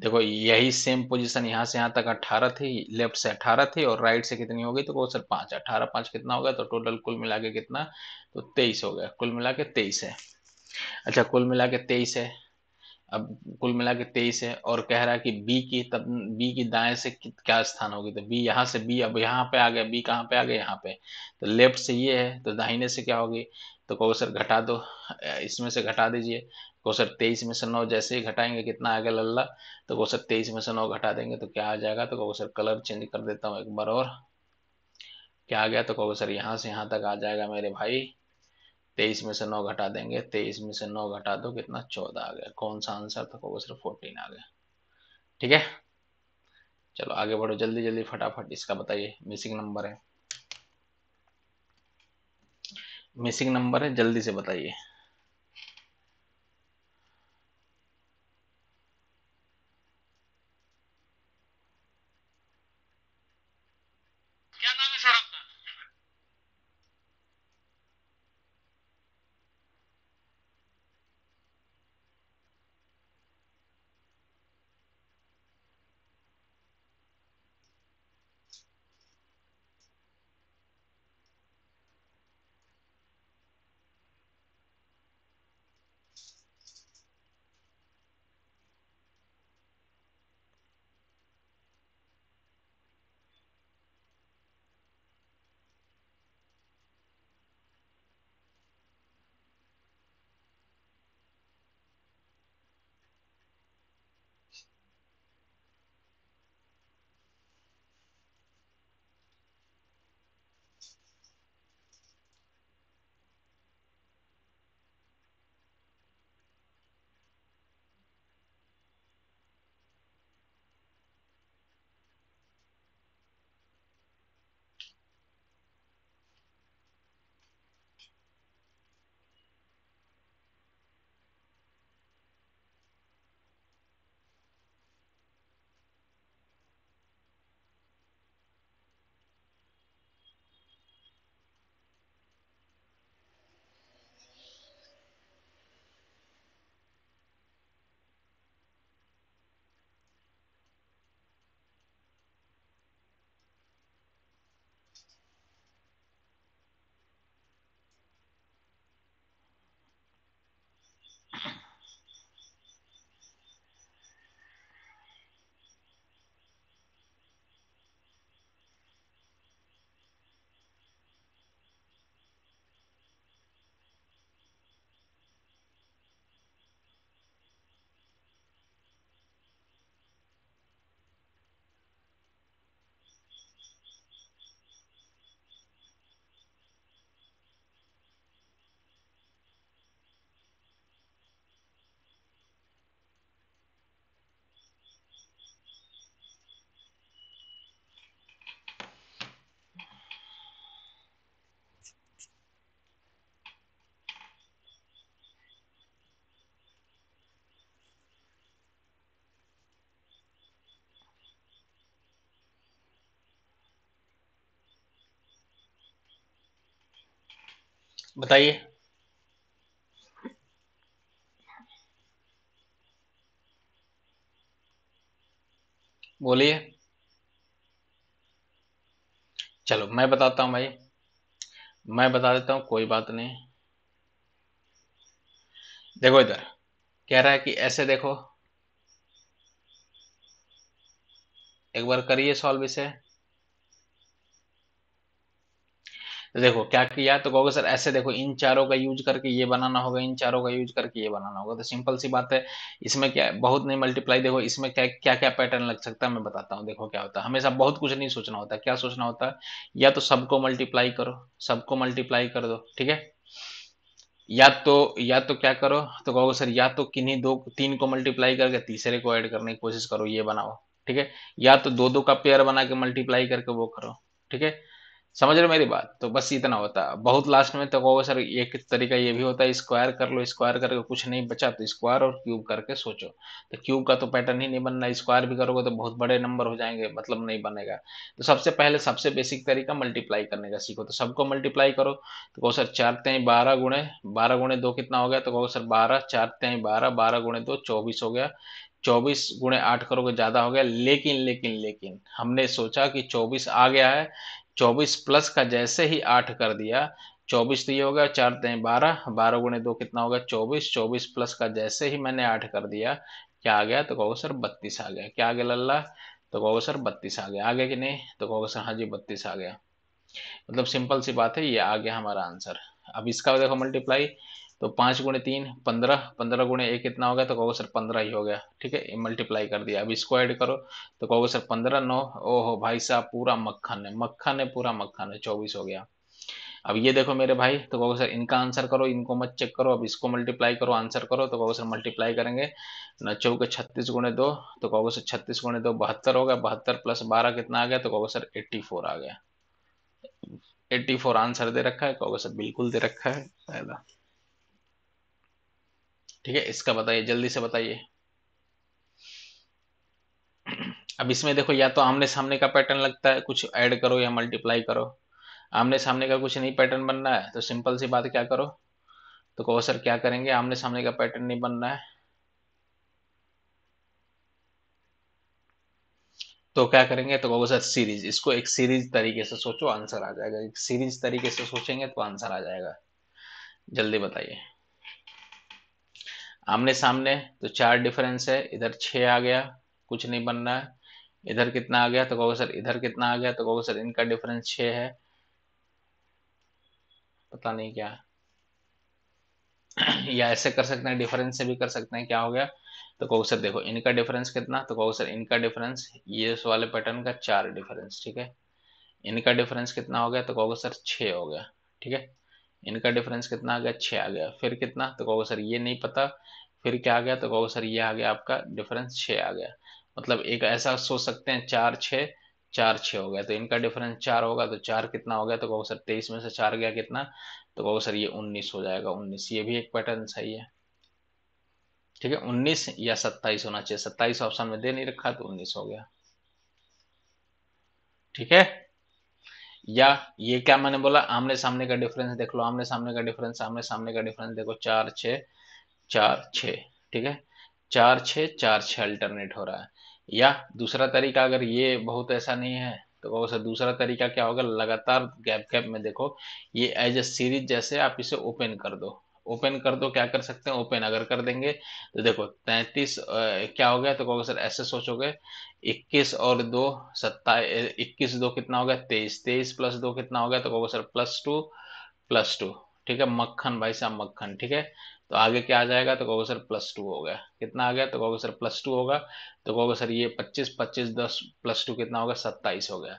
देखो यही सेम पोजिशन यहाँ से यहाँ तक अट्ठारह थी लेफ्ट से अट्ठारह थी और राइट से कितनी हो गई तो कहो सर पाँच अट्ठारह पाँच कितना हो गया तो टोटल कुल मिला के कितना तो तेईस हो गया कुल मिला के तेईस है अच्छा कुल मिला के तेईस है अब कुल मिला के तेईस है और कह रहा है कि बी की तब बी की दाएं से क्या स्थान होगी तो बी यहाँ से बी अब यहाँ पे आ गया बी कहाँ पे आ गया यहाँ पे तो लेफ्ट से ये है तो दाहिने से क्या होगी तो कहो सर घटा दो इसमें से घटा दीजिए कहो सर तेईस में से नौ जैसे ही घटाएंगे कितना आ गया लल्ला तो कहो सर तेईस में से नौ घटा देंगे तो क्या आ जाएगा तो कहो सर कलर चेंज कर देता हूँ एक बार और क्या आ गया तो कहो सर यहाँ से यहाँ तक आ जाएगा मेरे भाई तेईस में से नौ घटा देंगे तेईस में से नौ घटा दो कितना चौदह आ गया कौन सा आंसर था कहोगे सर फोर्टीन आ गया ठीक है चलो आगे बढ़ो जल्दी जल्दी फटाफट इसका बताइए मिसिंग नंबर है मिसिंग नंबर है जल्दी से बताइए बताइए बोलिए चलो मैं बताता हूं भाई मैं बता देता हूं कोई बात नहीं देखो इधर कह रहा है कि ऐसे देखो एक बार करिए सॉल्व इसे देखो क्या किया तो कहोगे सर ऐसे देखो इन चारों का यूज करके ये बनाना होगा इन चारों का यूज करके ये बनाना होगा तो सिंपल सी बात है इसमें क्या बहुत नहीं मल्टीप्लाई देखो इसमें क्या क्या क्या पैटर्न लग सकता है मैं बताता हूँ देखो क्या होता है हमेशा बहुत कुछ नहीं सोचना होता क्या सोचना होता है या तो सबको मल्टीप्लाई करो सबको मल्टीप्लाई कर दो ठीक है या तो या तो क्या करो तो कहोगे सर या तो किन्हीं दो तीन को मल्टीप्लाई करके तीसरे को ऐड करने की कोशिश करो ये बनाओ ठीक है या तो दो दो का पेयर बना के मल्टीप्लाई करके वो करो ठीक है समझ रहे मेरी बात तो बस इतना होता है बहुत लास्ट में तो कहो सर एक तरीका ये भी होता है स्क्वायर कर लो स्क्वायर करके कुछ नहीं बचा तो स्क्वायर और क्यूब करके सोचो तो क्यूब का तो पैटर्न ही नहीं बनना स्क्वायर भी करोगे तो बहुत बड़े नंबर हो जाएंगे मतलब नहीं बनेगा तो सबसे पहले सबसे बेसिक तरीका मल्टीप्लाई करने का सीखो तो सबको मल्टीप्लाई करो तो कहो सर चार तेई बारह गुणे बारह गुणे दो कितना हो गया तो कहो सर बारह चार तेई बारह बारह गुणे दो चौबीस हो गया चौबीस गुणे आठ करोगे ज्यादा हो गया लेकिन लेकिन लेकिन हमने सोचा कि चौबीस आ गया है चौबीस प्लस का जैसे ही आठ कर दिया चौबीस तो ये होगा चार तीन बारह बारह गुणे दो कितना होगा चौबीस चौबीस प्लस का जैसे ही मैंने आठ कर दिया क्या आ गया तो कहोगे सर बत्तीस आ गया क्या आ गया लल्ला तो कहोगे सर बत्तीस आ गया आ गया कि नहीं तो कहोगे सर हाँ जी बत्तीस आ गया मतलब सिंपल सी बात है ये आ गया हमारा आंसर अब इसका देखो मल्टीप्लाई तो पांच गुणे तीन पंद्रह पंद्रह गुणे एक कितना हो गया तो कहोगे सर पंद्रह ही हो गया ठीक है मल्टीप्लाई कर दिया अब इसको ऐड करो तो कहोगे सर पंद्रह नौ ओहो भाई साहब पूरा मक्खन है मक्खन है पूरा मक्खन है चौबीस हो गया अब ये देखो मेरे भाई तो कहोगे सर इनका आंसर करो इनको मत चेक करो अब इसको मल्टीप्लाई करो आंसर करो तो कहोगे सर मल्टीप्लाई करेंगे न चौके छत्तीस गुणे दो तो कहोगे सर छत्तीस गुणे दो बहत्तर हो गया बहत्तर प्लस बारह कितना आ गया तो कहोगे सर एट्टी फोर आ गया एट्टी फोर आंसर दे रखा है कहोगे सर बिल्कुल दे रखा है फायदा ठीक है इसका बताइए जल्दी से बताइए अब इसमें देखो या तो आमने सामने का पैटर्न लगता है कुछ ऐड करो या मल्टीप्लाई करो आमने सामने का कुछ नहीं पैटर्न बनना है तो सिंपल सी बात क्या करो तो कहो सर क्या करेंगे आमने सामने का पैटर्न नहीं बनना है तो क्या करेंगे तो कहो सर सीरीज इसको एक सीरीज तरीके से सोचो आंसर आ जाएगा एक सीरीज तरीके से सोचेंगे तो आंसर आ जाएगा जल्दी बताइए आमने सामने तो चार डिफरेंस है इधर छः आ गया कुछ नहीं बन रहा है इधर कितना आ गया तो कहोगे सर इधर कितना आ गया तो कहोगे सर इनका डिफरेंस छः है पता नहीं क्या या ऐसे कर सकते हैं डिफरेंस से भी कर सकते हैं क्या हो गया तो कहो सर देखो इनका डिफरेंस कितना तो कहो सर इनका डिफरेंस ये इस वाले पैटर्न का चार डिफरेंस ठीक है इनका डिफरेंस कितना हो गया तो कहोगे सर छः हो गया ठीक है इनका डिफरेंस कितना आ गया छः आ गया फिर कितना तो कहोगे सर ये नहीं पता फिर क्या आ गया तो कहोगे सर ये आ गया आपका डिफरेंस छः आ गया मतलब एक ऐसा सोच सकते हैं चार छः चार छः हो गया तो इनका डिफरेंस चार होगा तो चार कितना हो गया तो कहो सर तेईस में से चार गया कितना तो कहो सर ये उन्नीस हो जाएगा उन्नीस ये भी एक पैटर्न सही है ठीक है उन्नीस या सत्ताईस होना चाहिए सत्ताईस ऑप्शन में दे नहीं रखा तो उन्नीस हो गया ठीक है या ये क्या मैंने बोला आमने सामने का डिफरेंस देख लो आमने सामने का डिफरेंस आमने सामने का डिफरेंस देखो चार छ चार छ ठीक है चार छ चार छ अल्टरनेट हो रहा है या दूसरा तरीका अगर ये बहुत ऐसा नहीं है तो वैसे दूसरा तरीका क्या होगा लगातार गैप गैप में देखो ये एज ए सीरीज जैसे आप इसे ओपन कर दो ओपन कर दो क्या कर सकते हैं ओपन अगर कर देंगे तो देखो तैतीस क्या हो गया तो कहोगे सर ऐसे सोचोगे इक्कीस और दो सत्ताईस इक्कीस दो कितना हो गया तेईस तेईस प्लस दो कितना हो गया तो कहोगे sir plus two plus two ठीक है मक्खन भाई साहब मक्खन ठीक है तो आगे क्या आ जाएगा तो कहोगे सर प्लस टू हो गया कितना आ गया तो कहोगे सर प्लस टू होगा तो कहोगे सर ये पच्चीस पच्चीस दस प्लस टू कितना होगा सत्ताईस हो गया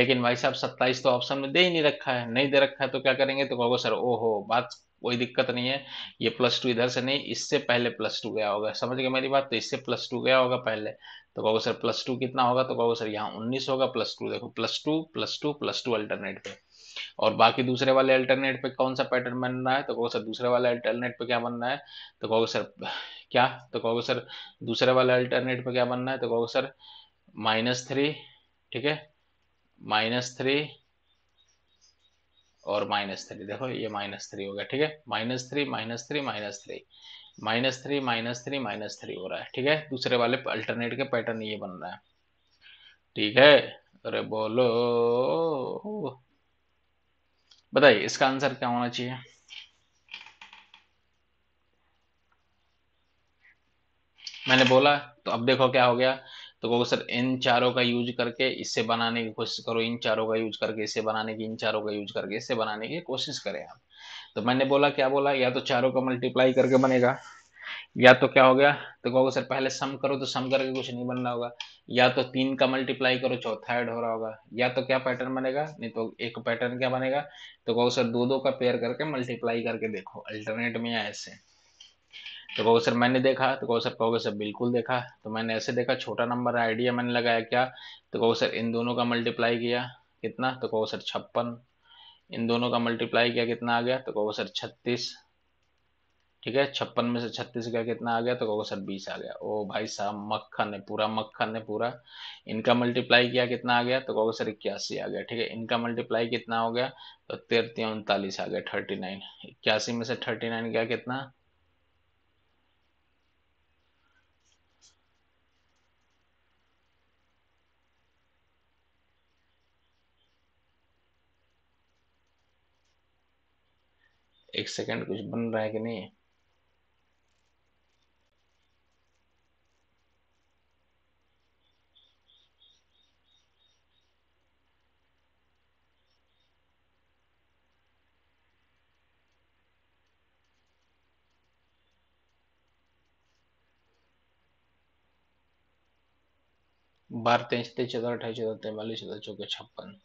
लेकिन भाई साहब सत्ताईस तो ऑप्शन में दे ही नहीं रखा है नहीं दे रखा है तो क्या करेंगे तो कहोगे सर ओहो बात कोई दिक्कत नहीं है ये प्लस टू इधर से नहीं इससे पहले प्लस टू गया होगा समझ गए मेरी बात तो इससे प्लस टू गया होगा पहले तो कहोगे सर प्लस टू कितना होगा तो कहोगे सर यहाँ उन्नीस होगा प्लस टू देखो plus two plus two plus two alternate पे और बाकी दूसरे वाले अल्टरनेट पे कौन सा पैटर्न बन रहा है तो कहोगे सर दूसरे वाले अल्टरनेट पे क्या बन रहा है तो कहोगे सर क्या तो कहोगे सर दूसरे वाले अल्टरनेट पे क्या बन रहा है तो कहोगे सर माइनस थ्री ठीक है माइनस थ्री और माइनस थ्री देखो ये माइनस थ्री हो गया ठीक है minus three minus three minus three minus three minus three minus three हो रहा है ठीक है दूसरे वाले अल्टरनेट के पैटर्न ये बन रहा है ठीक है अरे बोलो बताइए इसका आंसर क्या होना चाहिए मैंने बोला तो अब देखो क्या हो गया तो कहोगे सर इन चारों का यूज करके इससे बनाने की कोशिश करो इन चारों का यूज करके इससे बनाने की इन चारों का यूज करके इससे बनाने की कोशिश करें आप तो मैंने बोला क्या बोला या तो चारों का मल्टीप्लाई करके बनेगा या तो क्या हो गया तो कहोगे सर पहले सम करो तो सम करके कुछ नहीं बन रहा होगा या तो तीन का मल्टीप्लाई करो चौथा ऐड हो रहा होगा या तो क्या पैटर्न बनेगा नहीं तो एक पैटर्न क्या बनेगा तो कहोगे सर दो दो का पेयर करके मल्टीप्लाई करके देखो अल्टरनेट में या ऐसे तो कहोगे सर मैंने देखा तो कहो सर कहोगे सर बिल्कुल देखा तो मैंने ऐसे देखा छोटा नंबर आइडिया मैंने लगाया क्या तो कहो सर इन दोनों का मल्टीप्लाई किया कितना तो कहो सर छप्पन इन दोनों का मल्टीप्लाई किया कितना आ गया तो कहो सर छत्तीस ठीक है छप्पन में से छत्तीस का कितना आ गया तो कहोगे सर बीस आ गया ओ भाई साहब मक्खन है पूरा मक्खन है पूरा इनका मल्टीप्लाई किया कितना आ गया तो कहोगे सर इक्यासी आ गया ठीक है इनका मल्टीप्लाई कितना हो गया तो तेरती उनतालीस आ गया थर्टी नाइन इक्यासी में से थर्टी नाइन क्या कितना एक सेकंड कुछ बन रहा है कि नहीं बारह तेईस तेईस चौदह अठाईस चौदह तैंतालीस चौदह चौके छप्पन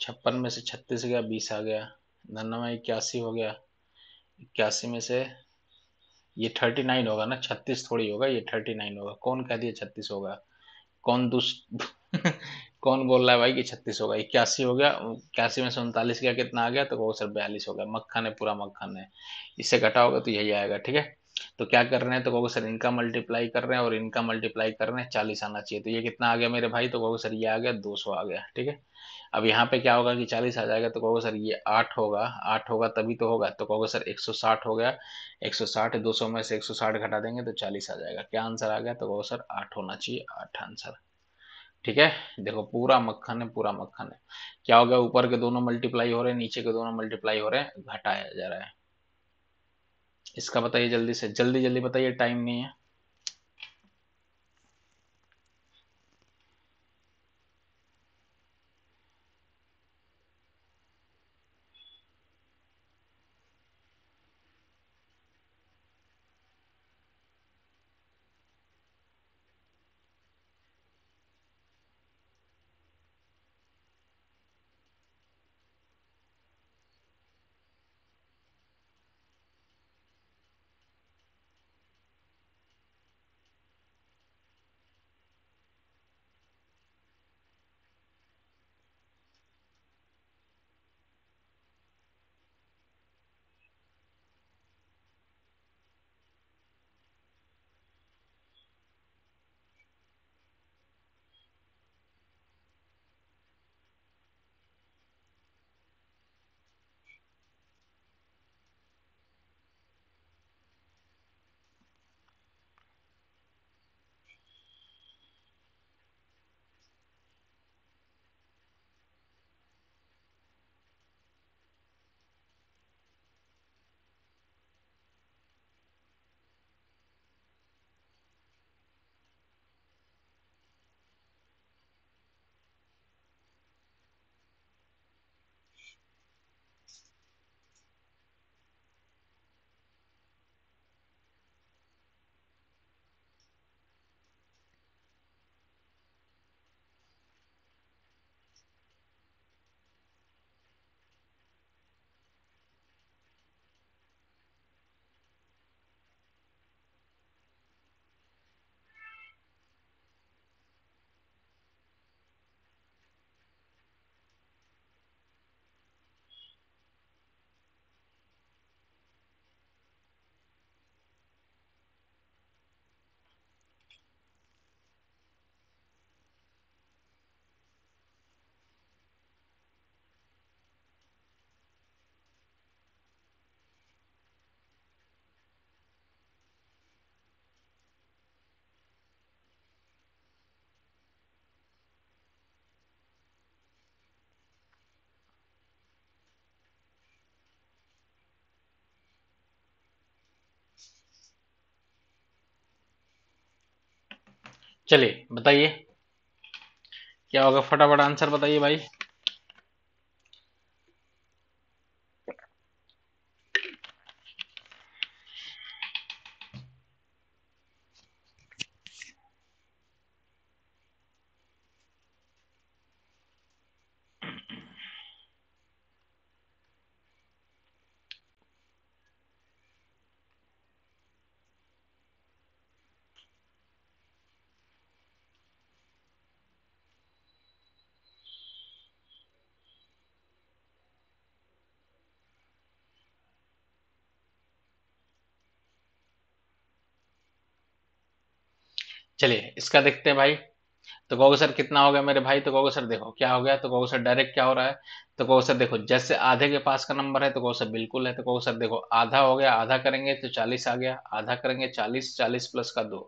छप्पन में से छत्तीस गया बीस आ गया धरना में इक्यासी हो गया इक्यासी में से ये थर्टी नाइन होगा ना छत्तीस थोड़ी होगा ये थर्टी नाइन होगा कौन कह दिया छत्तीस होगा कौन दुष्ट कौन बोल रहा है भाई कि छत्तीस होगा इक्यासी हो गया इक्यासी में से उनतालीस का कितना आ गया तो वो सर बयालीस हो गया मक्खन है पूरा मक्खन है इससे घटा होगा तो यही आएगा ठीक है तो क्या कर रहे हैं तो कहोगे सर इनका मल्टीप्लाई कर रहे हैं और इनका मल्टीप्लाई कर रहे हैं चालीस आना चाहिए तो ये कितना आ गया मेरे भाई तो कहोगे सर ये आ गया दो सौ आ गया ठीक है अब यहाँ पे क्या होगा कि चालीस आ जाएगा तो कहोगे सर ये आठ होगा आठ होगा तभी तो होगा तो कहोगे सर एक सौ साठ हो गया एक सौ साठ दो सौ में से एक सौ साठ घटा देंगे तो चालीस आ जाएगा क्या आंसर आ गया तो कहोगे सर आठ होना चाहिए आठ आंसर ठीक है देखो पूरा मक्खन है पूरा मक्खन है क्या हो गया ऊपर के दोनों मल्टीप्लाई हो रहे हैं नीचे के दोनों मल्टीप्लाई हो रहे हैं घटाया जा रहा है इसका बताइए जल्दी से जल्दी जल्दी बताइए टाइम नहीं है चलिए बताइए क्या होगा फटाफट आंसर बताइए भाई इसका देखते हैं भाई तो गोगो सर कितना हो गया मेरे भाई तो गोगो सर देखो क्या हो गया तो गोगो सर डायरेक्ट क्या हो रहा है तो गोगो सर देखो जैसे आधे के पास का नंबर है तो गोगो सर बिल्कुल है तो गोगो सर देखो आधा हो गया आधा करेंगे तो चालीस आ गया आधा करेंगे चालीस चालीस प्लस का दो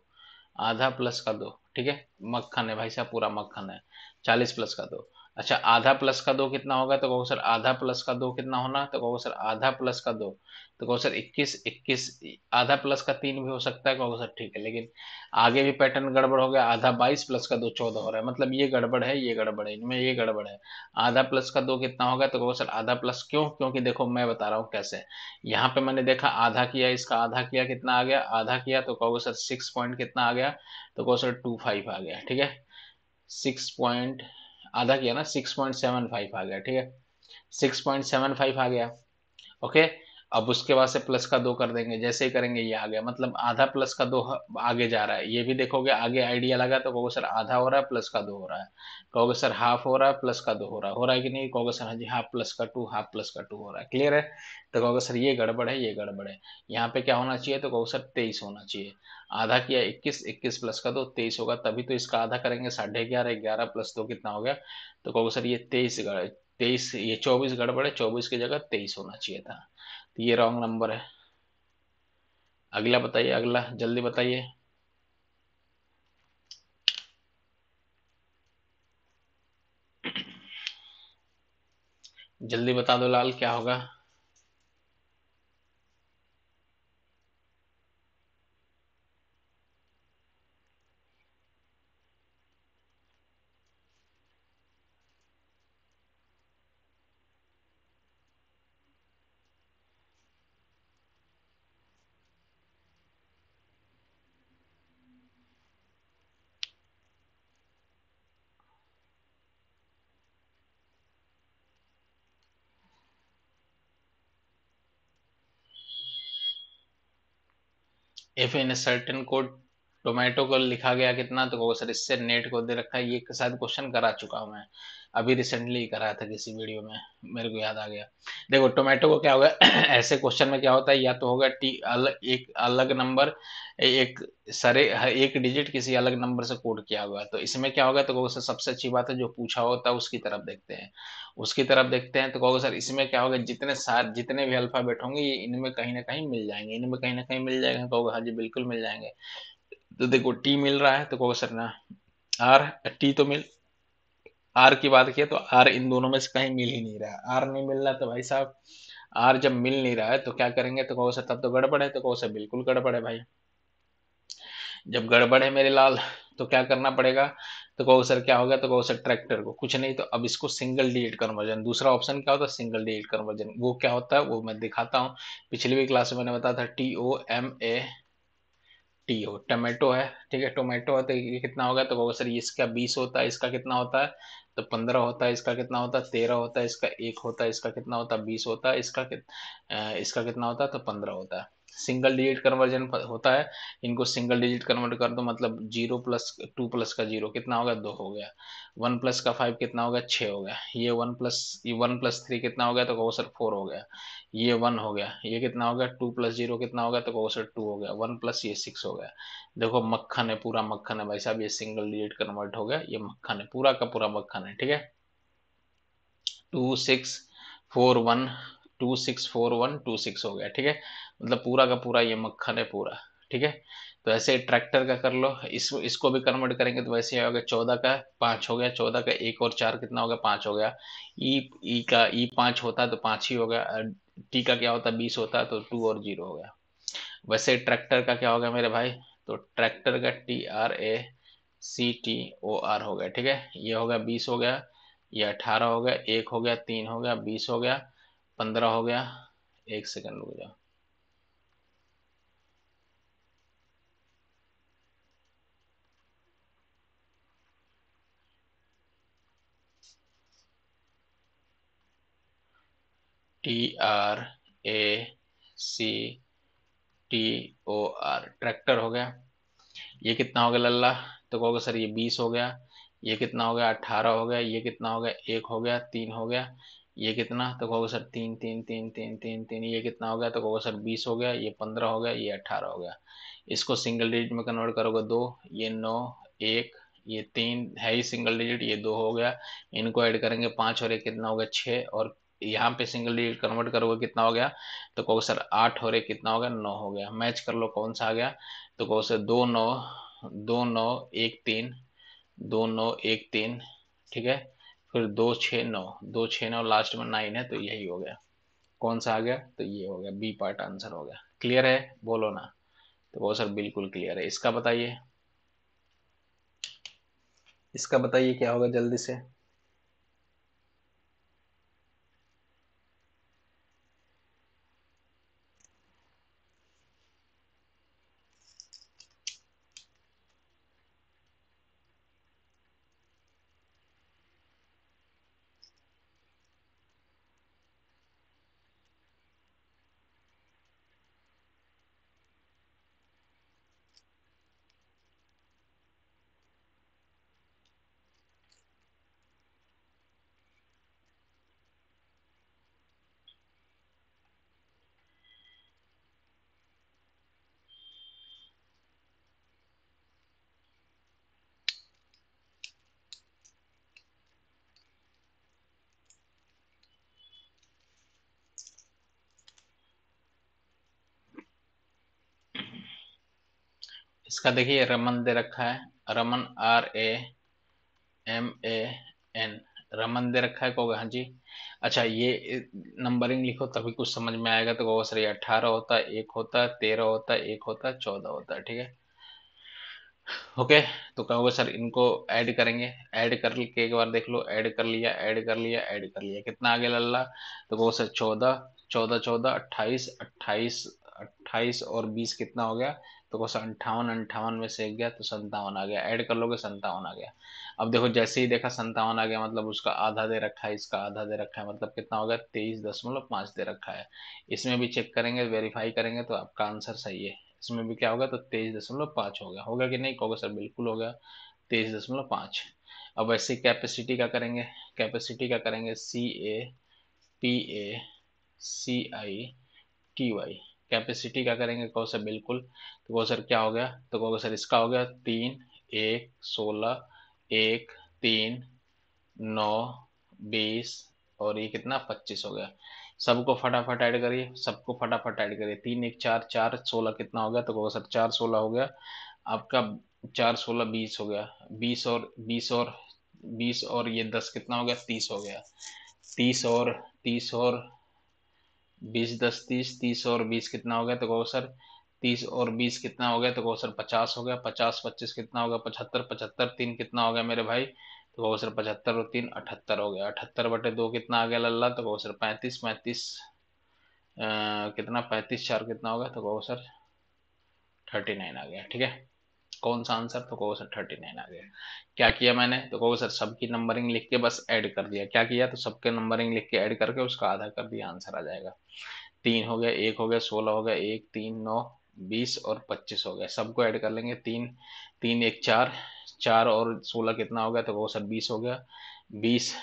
आधा प्लस का दो ठीक है मक्खन है भाई साहब पूरा मक्खन है चालीस प्लस का दो अच्छा आधा प्लस का दो कितना होगा तो कहो सर आधा प्लस का दो कितना होना तो कहो सर आधा प्लस का दो तो कहो सर इक्कीस इक्कीस आधा प्लस का तीन भी हो सकता है कहो सर ठीक है लेकिन आगे भी पैटर्न गड़बड़ हो गया आधा बाईस प्लस का दो चौदह हो रहा है मतलब ये गड़बड़ है ये गड़बड़ है इनमें ये गड़बड़ है आधा प्लस का दो कितना होगा तो कहो सर आधा प्लस क्यों क्योंकि देखो मैं बता रहा हूँ कैसे यहाँ पे मैंने देखा आधा किया इसका आधा किया कितना आ गया आधा किया तो कहो सर सिक्स पॉइंट कितना आ गया तो कहो सर टू फाइव आ गया ठीक है सिक्स पॉइंट आधा किया ना सिक्स पॉइंट सेवन फाइव आ गया ठीक है सिक्स पॉइंट सेवन फाइव आ गया ओके अब उसके बाद से प्लस का दो कर देंगे जैसे ही करेंगे ये आ गया मतलब आधा प्लस का दो आगे जा रहा है ये भी देखोगे आगे आइडिया लगा तो कहोगे सर आधा हो रहा है प्लस का दो हो रहा है कहोगे सर हाफ हो रहा है प्लस का दो हो रहा है हो रहा है कि नहीं कहोगे सर हाँ जी हाफ प्लस का टू हाफ प्लस का टू हो रहा है क्लियर है तो कहोगे सर ये गड़बड़ है ये गड़बड़ है यहाँ पे क्या होना चाहिए तो कहोगे सर तेईस होना चाहिए आधा किया इक्कीस इक्कीस प्लस का दो तेईस होगा तभी तो इसका आधा करेंगे साढ़े ग्यारह ग्यारह प्लस दो कितना हो गया तो कहोगे सर ये तेईस तेईस ये चौबीस गड़बड़ है चौबीस की जगह तेईस होना चाहिए था तो ये रॉन्ग नंबर है अगला बताइए अगला जल्दी बताइए जल्दी बता दो लाल क्या होगा if in a certain code tomato को लिखा गया कितना तो सर इससे नेट को दे रखा है ये शायद क्वेश्चन करा चुका हूँ मैं अभी रिसेंटली कराया था किसी वीडियो में मेरे को याद आ गया देखो टोमेटो को क्या होगा ऐसे क्वेश्चन में क्या होता है या तो होगा टी अलग एक अलग नंबर एक सारे एक डिजिट किसी अलग नंबर से कोड किया हुआ तो इसमें क्या होगा तो कहोगे सर सबसे अच्छी बात है जो पूछा होता है उसकी तरफ देखते हैं उसकी तरफ देखते हैं तो कहोगे सर इसमें क्या होगा जितने सार जितने भी अल्फाबेट होंगे ये इनमें कहीं ना कहीं मिल जाएंगे इनमें कहीं ना कहीं मिल जाएंगे कहोगे हाँ जी बिल्कुल मिल जाएंगे तो देखो टी मिल रहा है तो सर सरना आर टी तो मिल आर की बात किया तो आर इन दोनों में से कहीं मिल ही नहीं रहा आर नहीं मिल रहा तो भाई साहब आर जब मिल नहीं रहा है तो क्या करेंगे तो कहो सर तब तो गड़बड़ है तो कहो सर बिल्कुल गड़बड़ है भाई जब गड़बड़ है मेरे लाल तो क्या करना पड़ेगा तो कहो सर क्या होगा तो कहो सर ट्रैक्टर को कुछ नहीं तो अब इसको सिंगल डिजिट कन्वर्जन दूसरा ऑप्शन क्या होता है सिंगल डिजिट कन्वर्जन वो क्या होता है वो मैं दिखाता हूँ पिछली भी क्लास में मैंने बताया था T O M A T हो टमेटो है ठीक है टोमेटो है तो ये कितना होगा तो कहोगे सर इसका बीस होता है इसका कितना होता है तो पंद्रह होता है इसका कितना होता है तेरह होता है इसका एक होता है इसका कितना होता है बीस होता है इसका कित, इसका कितना होता है तो पंद्रह होता है सिंगल डिजिट कन्वर्जन होता है इनको सिंगल डिजिट कन्वर्ट कर दो मतलब जीरो प्लस टू प्लस का जीरो कितना होगा दो हो गया वन प्लस का फाइव कितना होगा छः हो गया ये वन प्लस ये वन प्लस थ्री कितना हो गया तो कहो सर फोर हो गया ये वन हो गया ये कितना हो गया टू प्लस जीरो कितना हो गया तो कहो सर टू हो गया वन प्लस ये सिक्स हो गया देखो मक्खन है पूरा मक्खन है भाई साहब ये सिंगल डिजिट कन्वर्ट हो गया ये मक्खन है पूरा का पूरा मक्खन है ठीक है two six four one two six four one two six हो गया ठीक है मतलब पूरा का पूरा ये मक्खन है पूरा ठीक है तो ऐसे ट्रैक्टर का कर लो इस इसको भी कन्वर्ट करेंगे तो वैसे ही होगा चौदह का पाँच हो गया चौदह का एक और चार कितना हो गया पाँच हो गया ई ई का ई पाँच होता तो पाँच ही हो गया टी का क्या होता बीस होता तो टू और जीरो हो गया वैसे ट्रैक्टर का क्या हो गया मेरे भाई तो ट्रैक्टर का T R A C T O R हो गया ठीक है ये हो गया बीस हो गया ये अठारह हो गया एक हो गया तीन हो गया बीस हो गया पंद्रह हो गया एक सेकंड रुक जाओ T R A C T O R tractor हो गया ये कितना हो गया लल्ला तो कहोगे सर ये बीस हो गया ये कितना हो गया अट्ठारह हो गया ये कितना हो गया एक हो गया तीन हो गया ये कितना तो कहोगे सर तीन तीन तीन तीन तीन तीन ये कितना हो गया तो कहोगे सर बीस हो गया ये पंद्रह हो गया ये अट्ठारह हो गया इसको सिंगल डिजिट में कन्वर्ट करोगे दो ये नौ एक ये तीन है ही सिंगल डिजिट ये दो हो गया इनको ऐड करेंगे पाँच और एक कितना हो गया छः और यहाँ पे सिंगल डिजिट कन्वर्ट करोगे कितना हो गया तो कहोगे सर आठ और एक कितना हो गया नौ हो गया मैच कर लो कौन सा आ गया तो कहो सर दो नौ दो नौ एक तीन दो नौ एक तीन ठीक है फिर दो छः नौ दो छः नौ लास्ट में नाइन है तो यही हो गया कौन सा आ गया तो ये हो गया बी पार्ट आंसर हो गया क्लियर है बोलो ना तो वो सर बिल्कुल क्लियर है इसका बताइए इसका बताइए क्या होगा जल्दी से इसका देखिए रमन दे रखा है Raman R A M A N Raman दे रखा है कोगा हाँ जी अच्छा ये नंबरिंग लिखो तभी कुछ समझ में आएगा तो कहोगे सर ये अट्ठारह होता है एक होता है तेरह होता है एक होता है चौदह होता है ठीक है ओके तो कहोगे सर इनको ऐड करेंगे ऐड कर के एक बार देख लो ऐड कर लिया ऐड कर लिया ऐड कर लिया कितना आगे लल्ला तो कहोगे सर चौदह चौदह चौदह अट्ठाईस अट्ठाईस अट्ठाईस और बीस कितना हो गया तो सा अंठावन अंठावन में से गया तो संतावन आ गया ऐड कर लोगे संतावन आ गया अब देखो जैसे ही देखा संतावन आ गया मतलब उसका आधा दे रखा है इसका आधा दे रखा है मतलब कितना हो गया तेईस दशमलव पाँच दे रखा है इसमें भी चेक करेंगे वेरीफाई करेंगे तो आपका आंसर सही है इसमें भी क्या होगा तो तेईस दशमलव पाँच हो गया होगा कि नहीं कहोगे सर बिल्कुल हो गया तेईस दशमलव पाँच अब वैसे कैपेसिटी का करेंगे कैपेसिटी का करेंगे C A P A C I T Y capacity क्या करेंगे कहो सर बिल्कुल तो कहो सर क्या हो गया तो कहो सर इसका हो गया तीन एक सोलह एक तीन नौ बीस और ये कितना पच्चीस हो गया सबको फटाफट ऐड करिए सबको फटाफट ऐड करिए तीन एक चार चार सोलह कितना हो गया तो कहो सर चार सोलह हो गया आपका चार सोलह बीस हो गया बीस और बीस और बीस और ये दस कितना हो गया तीस हो गया तीस और तीस और बीस दस तीस तीस और बीस कितना हो गया तो कहो सर तीस और बीस कितना हो गया तो कहो सर पचास हो गया पचास पच्चीस कितना हो गया पचहत्तर पचहत्तर तीन कितना हो गया मेरे भाई तो कहो सर पचहत्तर और तीन अठहत्तर हो गया अठहत्तर बटे दो कितना आ गया लल्ला तो कहो सर पैंतीस पैंतीस कितना पैंतीस चार कितना हो गया तो कहो सर थर्टी नाइन आ गया ठीक है कौन सा आंसर तो कहो सर थर्टी नाइन आ गया क्या किया मैंने तो कहो सर सबकी नंबरिंग लिख के बस ऐड कर दिया क्या किया तो सबके नंबरिंग लिख के ऐड करके उसका आधा कर दिया आंसर आ जाएगा तीन हो गया एक हो गया सोलह हो गया एक तीन नौ बीस और पच्चीस हो गया सबको ऐड कर लेंगे तीन तीन एक चार चार और सोलह कितना हो गया तो कहो सर बीस हो गया बीस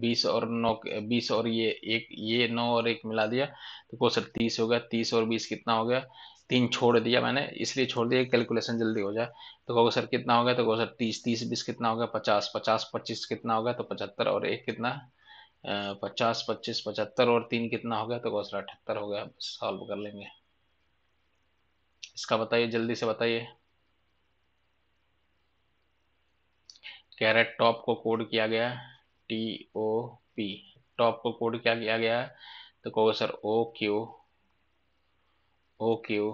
बीस और नौ बीस और ये एक ये नौ और एक मिला दिया तो कहो सर तीस हो गया तीस और बीस कितना हो गया तीन छोड़ दिया मैंने इसलिए छोड़ दिया कैलकुलेशन जल्दी हो जाए तो कहो सर कितना हो गया तो कहो सर तीस तीस बीस कितना हो गया पचास पचास पच्चीस कितना हो गया तो पचहत्तर और एक कितना पचास पच्चीस पचहत्तर और तीन कितना हो गया तो कहो सर अठहत्तर हो गया सॉल्व कर लेंगे इसका बताइए जल्दी से बताइए कैरेट टॉप को कोड किया गया टी ओ पी टॉप को कोड क्या किया गया है तो कहो sir O Q Q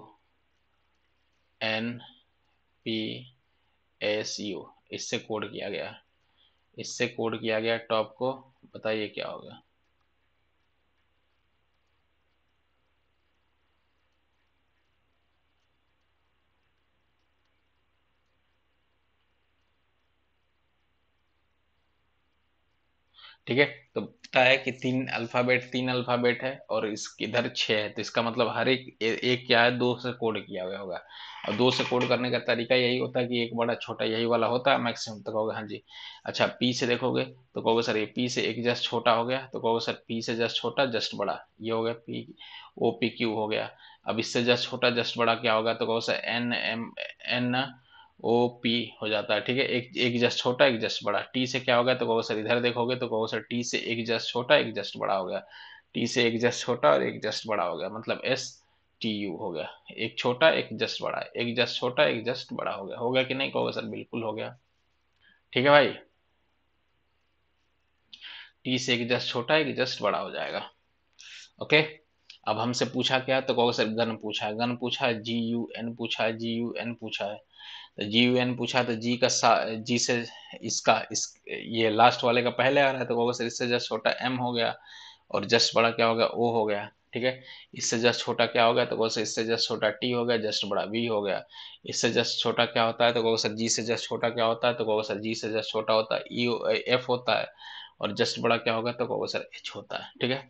N P S U इससे कोड किया गया इससे कोड किया गया टॉप को बताइए क्या होगा ठीक है तो पता है कि तीन अल्फाबेट तीन अल्फाबेट है और इस इधर छः है तो इसका मतलब हर एक एक क्या है दो से कोड किया हुआ होगा और दो से कोड करने का तरीका यही होता है कि एक बड़ा छोटा यही वाला होता है मैक्सिमम तो कहोगे हाँ जी अच्छा पी से देखोगे तो कहोगे सर ये पी से एक जस्ट छोटा हो गया तो कहोगे सर पी से जस्ट छोटा जस्ट बड़ा ये हो गया पी ओ पी क्यू हो गया अब इससे जस्ट छोटा जस्ट बड़ा क्या होगा तो कहोगे sir N M N O P हो जाता है ठीक है एक एक जस्ट छोटा एक जस्ट बड़ा टी से क्या हो गया तो कहो सर इधर देखोगे तो कहो सर टी से एक जस्ट छोटा एक जस्ट बड़ा हो गया टी से एक जस्ट छोटा और एक जस्ट बड़ा हो गया मतलब एस टी यू हो गया एक छोटा एक जस्ट बड़ा एक जस्ट छोटा एक जस्ट बड़ा हो गया हो गया कि नहीं कहोगे सर बिल्कुल हो गया ठीक है भाई टी से एक जस्ट छोटा एक जस्ट बड़ा हो जाएगा ओके अब हमसे पूछा क्या तो कहोगे सर गन पूछा है गन पूछा है जी यू एन पूछा है जी यू एन पूछा है तो जी यू एन पूछा तो जी का जी से इसका इस ये लास्ट वाले का पहले आ रहा है तो कहोगे सर इससे जस्ट छोटा एम हो गया और जस्ट बड़ा क्या हो गया ओ हो गया ठीक है इससे जस्ट छोटा क्या हो गया तो कहो सर इससे जस्ट छोटा टी हो गया जस्ट बड़ा वी हो गया इससे जस्ट छोटा क्या होता है तो कहो सर जी से जस्ट छोटा क्या होता है तो कहो सर जी से जस्ट छोटा होता है ई e, एफ होता है और जस्ट बड़ा क्या होगा तो कहो सर एच होता है ठीक है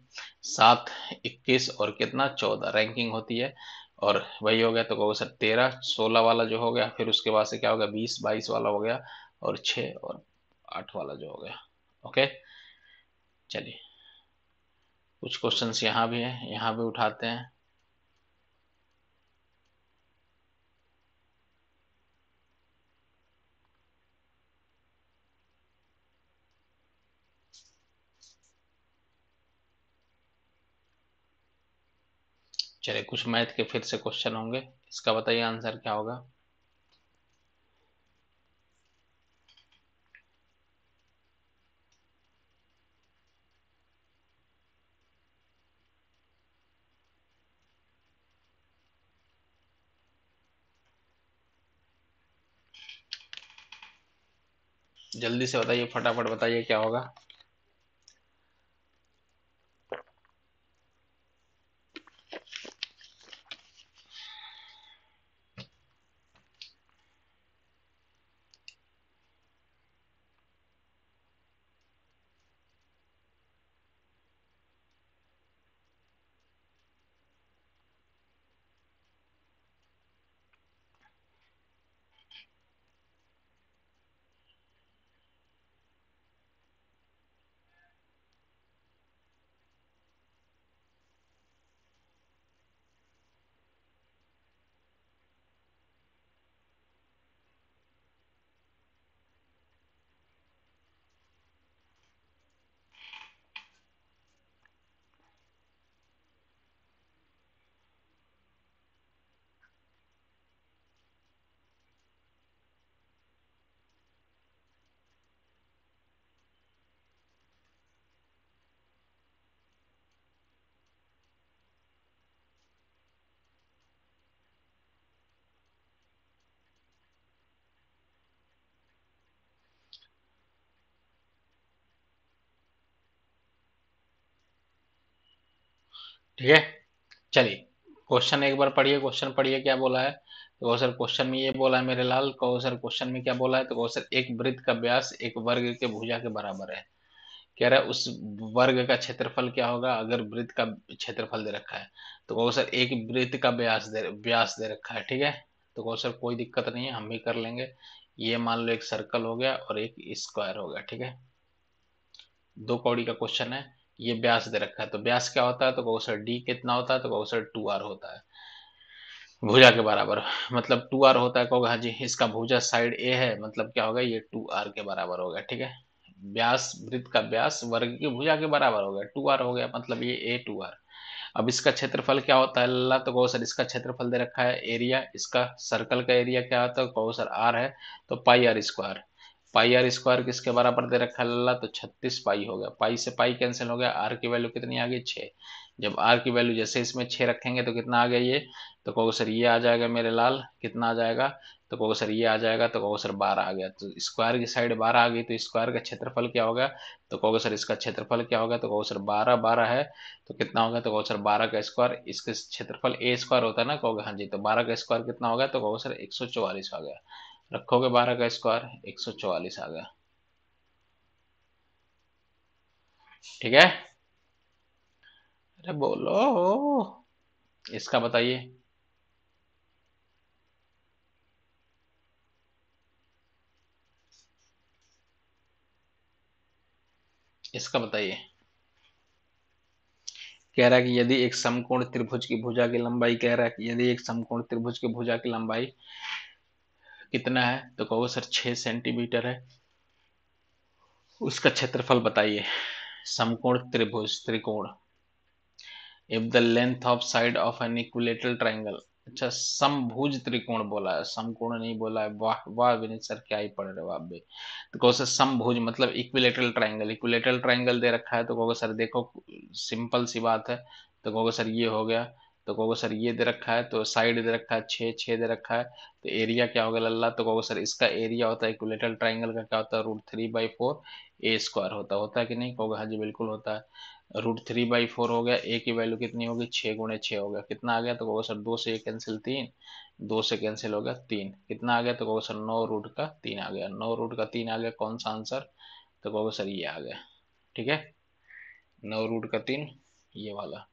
सात इक्कीस और कितना चौदह रैंकिंग होती है और वही हो गया तो कहोगे सर तेरह सोलह वाला जो हो गया फिर उसके बाद से क्या हो गया बीस बाईस वाला हो गया और छ और आठ वाला जो हो गया ओके चलिए कुछ क्वेश्चंस यहाँ भी हैं यहाँ भी उठाते हैं चलिए कुछ मैथ के फिर से क्वेश्चन होंगे इसका बताइए आंसर क्या होगा जल्दी से बताइए फटाफट बताइए क्या होगा ठीक है चलिए क्वेश्चन एक बार पढ़िए क्वेश्चन पढ़िए क्या बोला है तो कहो सर क्वेश्चन में ये बोला है मेरे लाल कहो सर क्वेश्चन में क्या बोला है तो कहो सर एक वृत्त का व्यास एक वर्ग के भुजा के बराबर है कह रहा है उस वर्ग का क्षेत्रफल क्या होगा अगर वृत्त का क्षेत्रफल दे रखा है तो कहो सर एक वृत्त का व्यास दे व्यास दे रखा है ठीक है तो कहो सर कोई दिक्कत नहीं है हम भी कर लेंगे ये मान लो एक सर्कल हो गया और एक स्क्वायर हो गया ठीक है दो कौड़ी का क्वेश्चन है ये ब्यास दे रखा है तो ब्यास क्या होता है तो सर डी कितना होता है तो सर टू आर होता है भुजा के बराबर मतलब टू आर होता है कहोगे हाँ जी इसका भुजा साइड ए है मतलब क्या होगा ये टू आर के बराबर गया ठीक है ब्यास वृत्त का ब्यास वर्ग की भुजा के बराबर हो गया टू आर हो गया मतलब ये ए टू आर अब इसका क्षेत्रफल क्या होता है अल्लाह तो कहो सर इसका क्षेत्रफल दे रखा है एरिया इसका सर्कल का एरिया क्या होता है कहो सर आर है तो pi R square pi R square किसके बराबर दे रखा है अल्लाह तो छत्तीस पाई हो गया पाई से पाई कैंसिल हो गया आर की वैल्यू कितनी आ गई छः जब आर की वैल्यू जैसे इसमें छः रखेंगे तो कितना आ गया ये तो कहो सर ये आ जाएगा मेरे लाल कितना आ जाएगा तो कहो सर ये आ जाएगा तो कहो सर बारह आ गया तो स्क्वायर की साइड बारह आ गई तो स्क्वायर का क्षेत्रफल क्या होगा तो कहो सर इसका क्षेत्रफल क्या होगा तो कहो सर बारह बारह है तो कितना होगा तो कहो सर बारह का स्क्वायर इसका क्षेत्रफल ए स्क्वायर होता है ना कहोगे हाँ जी तो बारह का स्क्वायर कितना होगा तो कहो सर एक सौ चौवालीस आ गया रखोगे बारह का स्क्वायर एक सौ चौवालीस आ गया ठीक है अरे बोलो इसका बताइए इसका बताइए कह रहा है कि यदि एक समकोण त्रिभुज की भुजा की लंबाई कह रहा है कि यदि एक समकोण त्रिभुज की भुजा की लंबाई कितना है तो कहो सर छः सेंटीमीटर है उसका क्षेत्रफल बताइए समकोण त्रिभुज त्रिकोण if the length of side of an equilateral triangle अच्छा समभुज त्रिकोण बोला है समकोण नहीं बोला है वाह वाह सर क्या ही पढ़ रहे हो आप भी तो कहो सर समभुज मतलब इक्विलेटरल ट्राइंगल इक्विलेटरल ट्राइंगल दे रखा है तो कहोगे सर देखो सिंपल सी बात है तो कहोगे सर ये हो गया तो कहोगे सर ये दे रखा है तो साइड दे रखा है छः छः दे रखा है तो एरिया क्या होगा लल्ला तो कहोगे सर इसका एरिया होता है इक्विलेटरल ट्राइंगल का क्या होता है root three by four A square होता है होता है कि नहीं कहोगे हाँ जी बिल्कुल होता है रूट थ्री बाई फोर हो गया ए की वैल्यू कितनी होगी छः गुणे छः हो गया कितना आ गया तो कहोगे सर दो से ये कैंसिल तीन दो से कैंसिल हो गया तीन कितना आ गया तो कहोगे सर नौ रूट का तीन आ गया नौ रूट का तीन आ गया कौन सा आंसर तो कहोगे सर ये आ गया ठीक है नौ रूट का तीन ये वाला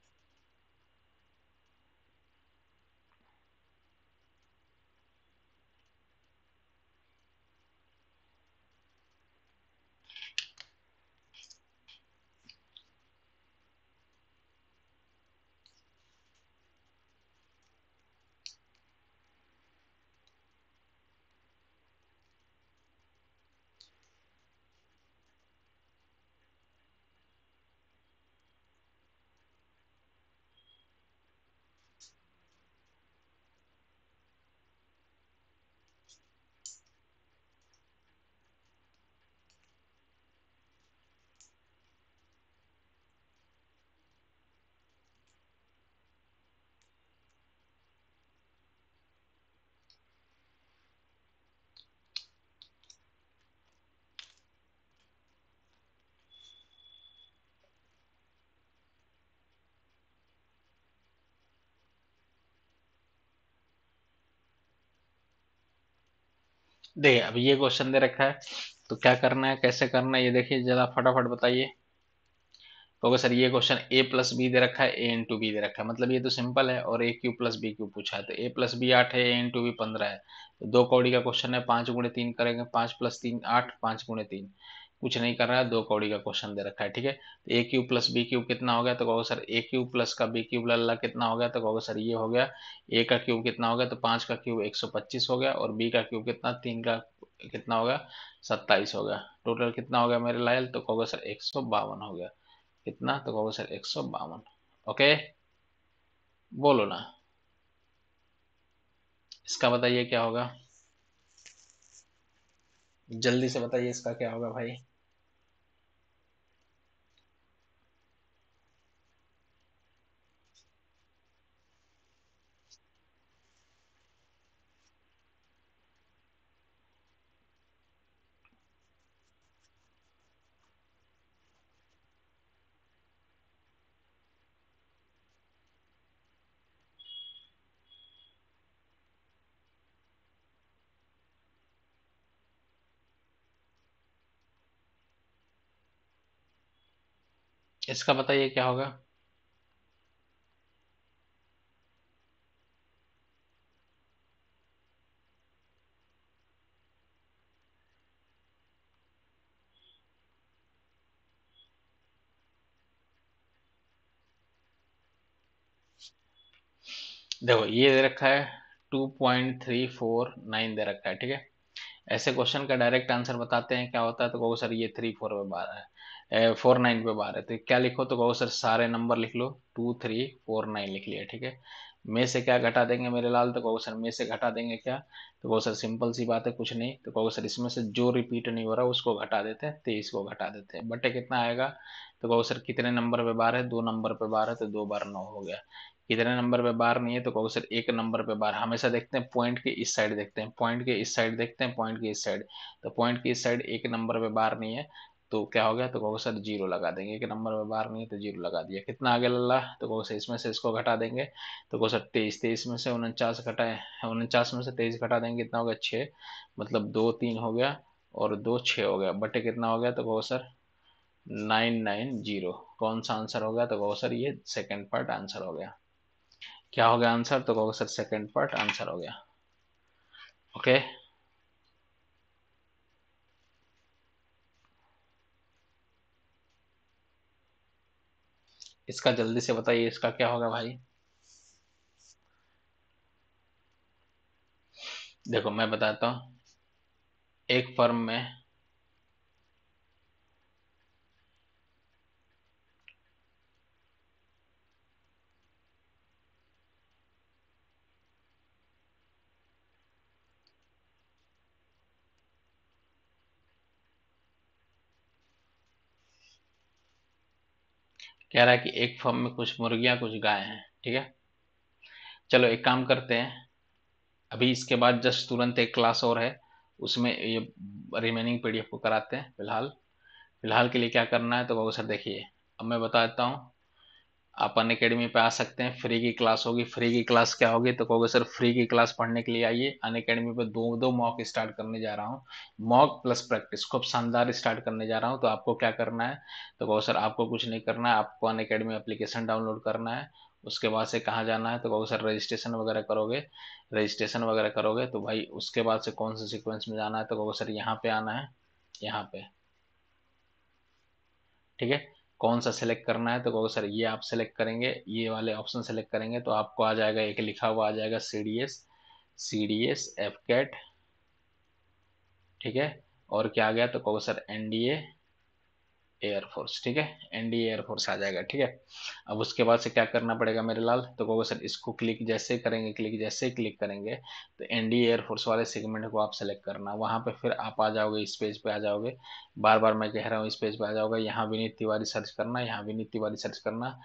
देखिए अब ये क्वेश्चन दे रखा है तो क्या करना है कैसे करना है ये देखिए जरा फटाफट बताइए तो सर ये क्वेश्चन ए प्लस बी दे रखा है ए इंटू बी दे रखा है मतलब ये तो सिंपल है और A cube plus B cube पूछा है तो ए प्लस बी आठ है ए इंटू बी पंद्रह है तो दो कौड़ी का क्वेश्चन है पांच गुणे तीन करेंगे पांच प्लस तीन आठ पांच गुणे तीन कुछ नहीं कर रहा है दो कौड़ी का क्वेश्चन दे रखा है ठीक है A cube plus B cube कितना हो गया तो कहोगे सर ए क्यू प्लस का बी क्यूब लल्ला कितना हो गया तो कहोगे सर ये हो गया ए का क्यूब कितना हो गया तो पाँच का क्यूब एक सौ पच्चीस हो गया और बी का क्यूब कितना तीन का कितना हो गया सत्ताईस हो गया टोटल कितना हो गया मेरे लायल तो कहोगे सर एक सौ बावन हो गया कितना तो कहोगे सर एक सौ बावन ओके बोलो ना इसका बताइए क्या होगा जल्दी से बताइए इसका क्या होगा भाई इसका बताइए क्या होगा देखो ये दे रखा है two point three four nine दे रखा है ठीक है ऐसे क्वेश्चन का डायरेक्ट आंसर बताते हैं क्या होता है तो कहो सर ये थ्री फोर में बारह है फोर नाइन पे है तो क्या लिखो तो कहो सर सारे नंबर लिख लो टू थ्री फोर नाइन लिख लिया ठीक है मे से क्या घटा देंगे मेरे लाल तो कहो सर मे से घटा देंगे क्या तो कहो सर सिंपल सी बात है कुछ नहीं तो कहो सर इसमें से जो रिपीट नहीं हो रहा उसको घटा देते हैं तेईस को घटा देते हैं बटे कितना आएगा तो कहो सर कितने नंबर पे बार है दो नंबर पे बार है तो दो बार नौ हो गया कितने नंबर पे बार नहीं है तो कहो सर एक नंबर पे बार हमेशा देखते हैं पॉइंट के इस साइड देखते हैं पॉइंट के इस साइड देखते हैं पॉइंट के इस साइड तो पॉइंट के इस साइड एक नंबर पे बार नहीं है तो क्या हो गया तो कहोगे सर जीरो लगा देंगे कि नंबर में बार नहीं है तो जीरो लगा दिया कितना आगे लल्ला तो कहो सर इसमें से इसको घटा देंगे तो कहो सर तेईस तेईस में से उनचास घटाए उनचास में से तेईस घटा देंगे कितना हो गया छः मतलब दो तीन हो गया और दो छः हो गया बटे कितना हो गया तो कहो सर नाइन नाइन जीरो कौन सा आंसर हो गया तो कहो सर ये सेकेंड पार्ट आंसर हो गया क्या हो गया आंसर तो कहो सर सेकेंड पार्ट आंसर हो गया ओके okay? इसका जल्दी से बताइए इसका क्या होगा भाई देखो मैं बताता हूँ एक फर्म में कह रहा है कि एक फॉर्म में कुछ मुर्गियां कुछ गाय हैं ठीक है चलो एक काम करते हैं अभी इसके बाद जस्ट तुरंत एक क्लास और है उसमें ये रिमेनिंग पीडीएफ को कराते हैं फिलहाल फिलहाल के लिए क्या करना है तो बाबू सर देखिए अब मैं बता देता हूँ आप अन अकेडमी पे आ सकते हैं फ्री की क्लास होगी फ्री की क्लास क्या होगी तो कहोगे सर फ्री की क्लास पढ़ने के लिए आइए अन अकेडमी पर दो दो मॉक स्टार्ट करने जा रहा हूँ मॉक प्लस प्रैक्टिस खूब शानदार स्टार्ट करने जा रहा हूँ तो आपको क्या करना है तो कहो सर आपको कुछ नहीं करना है आपको अन अकेडमी अप्लीकेशन डाउनलोड करना है उसके बाद से कहाँ जाना है तो कहोगे सर रजिस्ट्रेशन वगैरह करोगे रजिस्ट्रेशन वगैरह करोगे तो भाई उसके बाद से कौन से सिक्वेंस में जाना है तो कहोगे सर यहाँ पे आना है यहाँ पे ठीक है कौन सा सेलेक्ट करना है तो कहोगे सर ये आप सेलेक्ट करेंगे ये वाले ऑप्शन सेलेक्ट करेंगे तो आपको आ जाएगा एक लिखा हुआ आ जाएगा C D S C D S F CAT ठीक है और क्या आ गया तो कहोगे sir N D A air force ठीक है एनडीए एयरफोर्स आ जाएगा ठीक है अब उसके बाद से क्या करना पड़ेगा मेरे लाल तो कहोगे सर इसको क्लिक जैसे करेंगे क्लिक जैसे क्लिक करेंगे तो एनडीए एयरफोर्स वाले सेगमेंट को आप सेलेक्ट करना वहां पे फिर आप आ जाओगे इस पेज पे आ जाओगे बार बार मैं कह रहा हूँ इस पेज पे आ जाओगे यहाँ विनीत तिवारी सर्च करना यहाँ विनीत तिवारी सर्च करना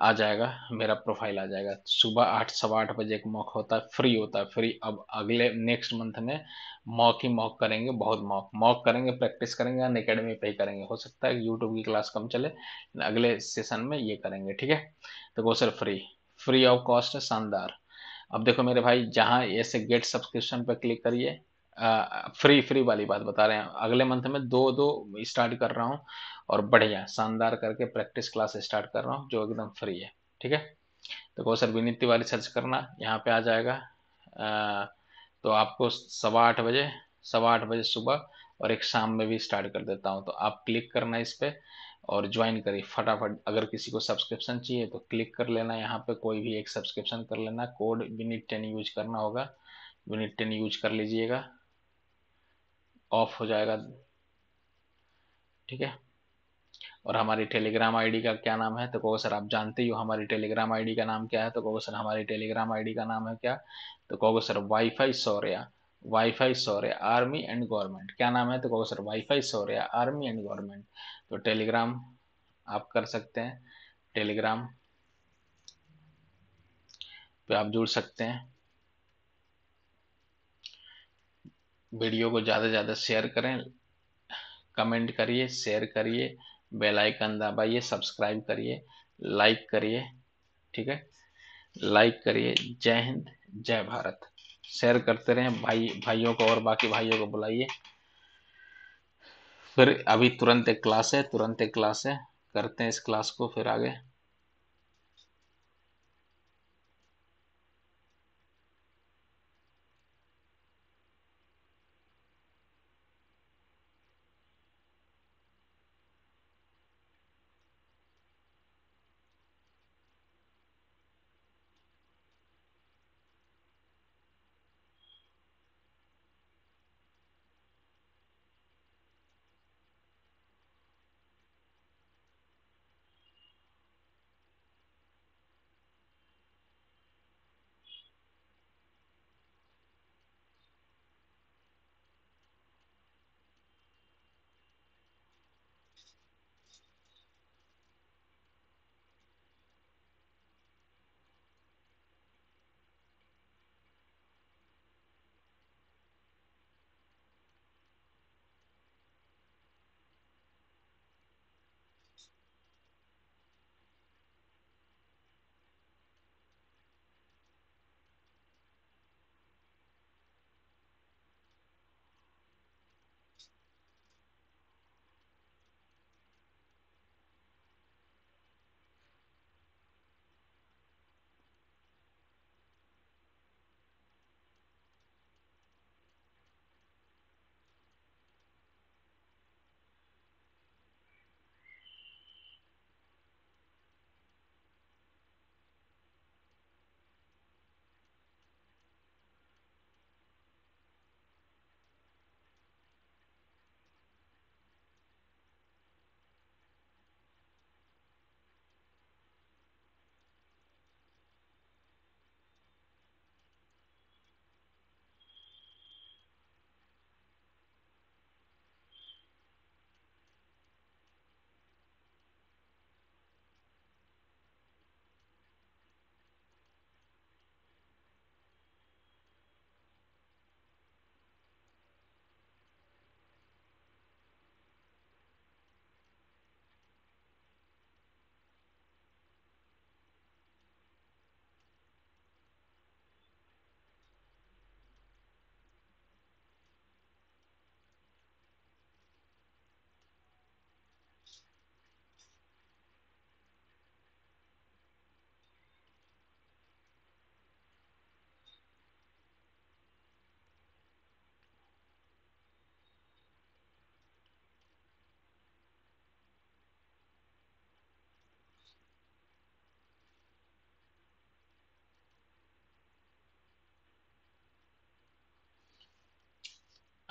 आ जाएगा मेरा प्रोफाइल आ जाएगा सुबह आठ सवा आठ बजे एक मॉक होता है फ्री होता है फ्री अब अगले नेक्स्ट मंथ में मॉक ही मॉक करेंगे बहुत मॉक मॉक करेंगे प्रैक्टिस करेंगे अन अकेडमी पे ही करेंगे हो सकता है यूट्यूब की क्लास कम चले अगले सेशन में ये करेंगे ठीक है तो वो sir free free of cost है शानदार अब देखो मेरे भाई जहाँ ऐसे गेट सब्सक्रिप्शन पर क्लिक करिए फ्री फ्री वाली बात बता रहे हैं अगले मंथ में दो दो स्टार्ट कर रहा हूँ और बढ़िया शानदार करके प्रैक्टिस क्लास स्टार्ट कर रहा हूँ जो एकदम फ्री है ठीक है तो कौशल विनीत तिवारी सर्च करना यहाँ पे आ जाएगा आ, तो आपको सवा आठ बजे सवा आठ बजे सुबह और एक शाम में भी स्टार्ट कर देता हूँ तो आप क्लिक करना इस पर और ज्वाइन करिए फटाफट अगर किसी को सब्सक्रिप्शन चाहिए तो क्लिक कर लेना यहाँ पे कोई भी एक सब्सक्रिप्शन कर लेना कोड विनिट टेन यूज करना होगा विनिट टेन यूज कर लीजिएगा ऑफ हो जाएगा ठीक है और हमारी टेलीग्राम आईडी का क्या नाम है तो कहो सर आप जानते ही हो हमारी टेलीग्राम आईडी का नाम क्या है तो कहो सर हमारी टेलीग्राम आईडी का नाम है क्या तो कहोगे sir wifi Shaurya wifi Shaurya army and government क्या नाम है तो कहो sir wifi Shaurya army and government तो टेलीग्राम आप कर सकते हैं टेलीग्राम पे आप जुड़ सकते हैं वीडियो को ज़्यादा से ज़्यादा शेयर करें कमेंट करिए शेयर करिए बेल आइकन दबाइए सब्सक्राइब करिए लाइक करिए ठीक है लाइक करिए जय हिंद जय भारत शेयर करते रहें भाई भाइयों को और बाकी भाइयों को बुलाइए फिर अभी तुरंत एक क्लास है तुरंत एक क्लास है करते हैं इस क्लास को फिर आगे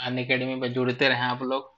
अन अकेडमी पर जुड़ते रहें आप लोग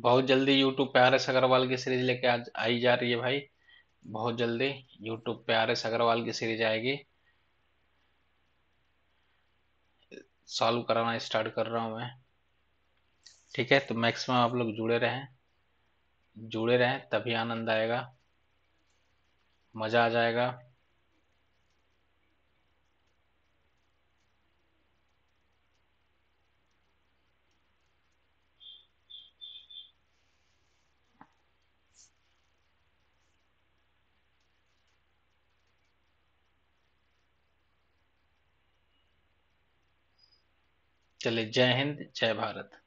बहुत जल्दी यूट्यूब पे आर एस अग्रवाल की सीरीज लेके आज आई जा रही है भाई बहुत जल्दी यूट्यूब पे आर एस अग्रवाल की सीरीज आएगी सॉल्व कराना स्टार्ट कर रहा हूँ मैं ठीक है तो मैक्सिमम आप लोग जुड़े रहें जुड़े रहें तभी आनंद आएगा मज़ा आ जाएगा चले जय हिंद जय भारत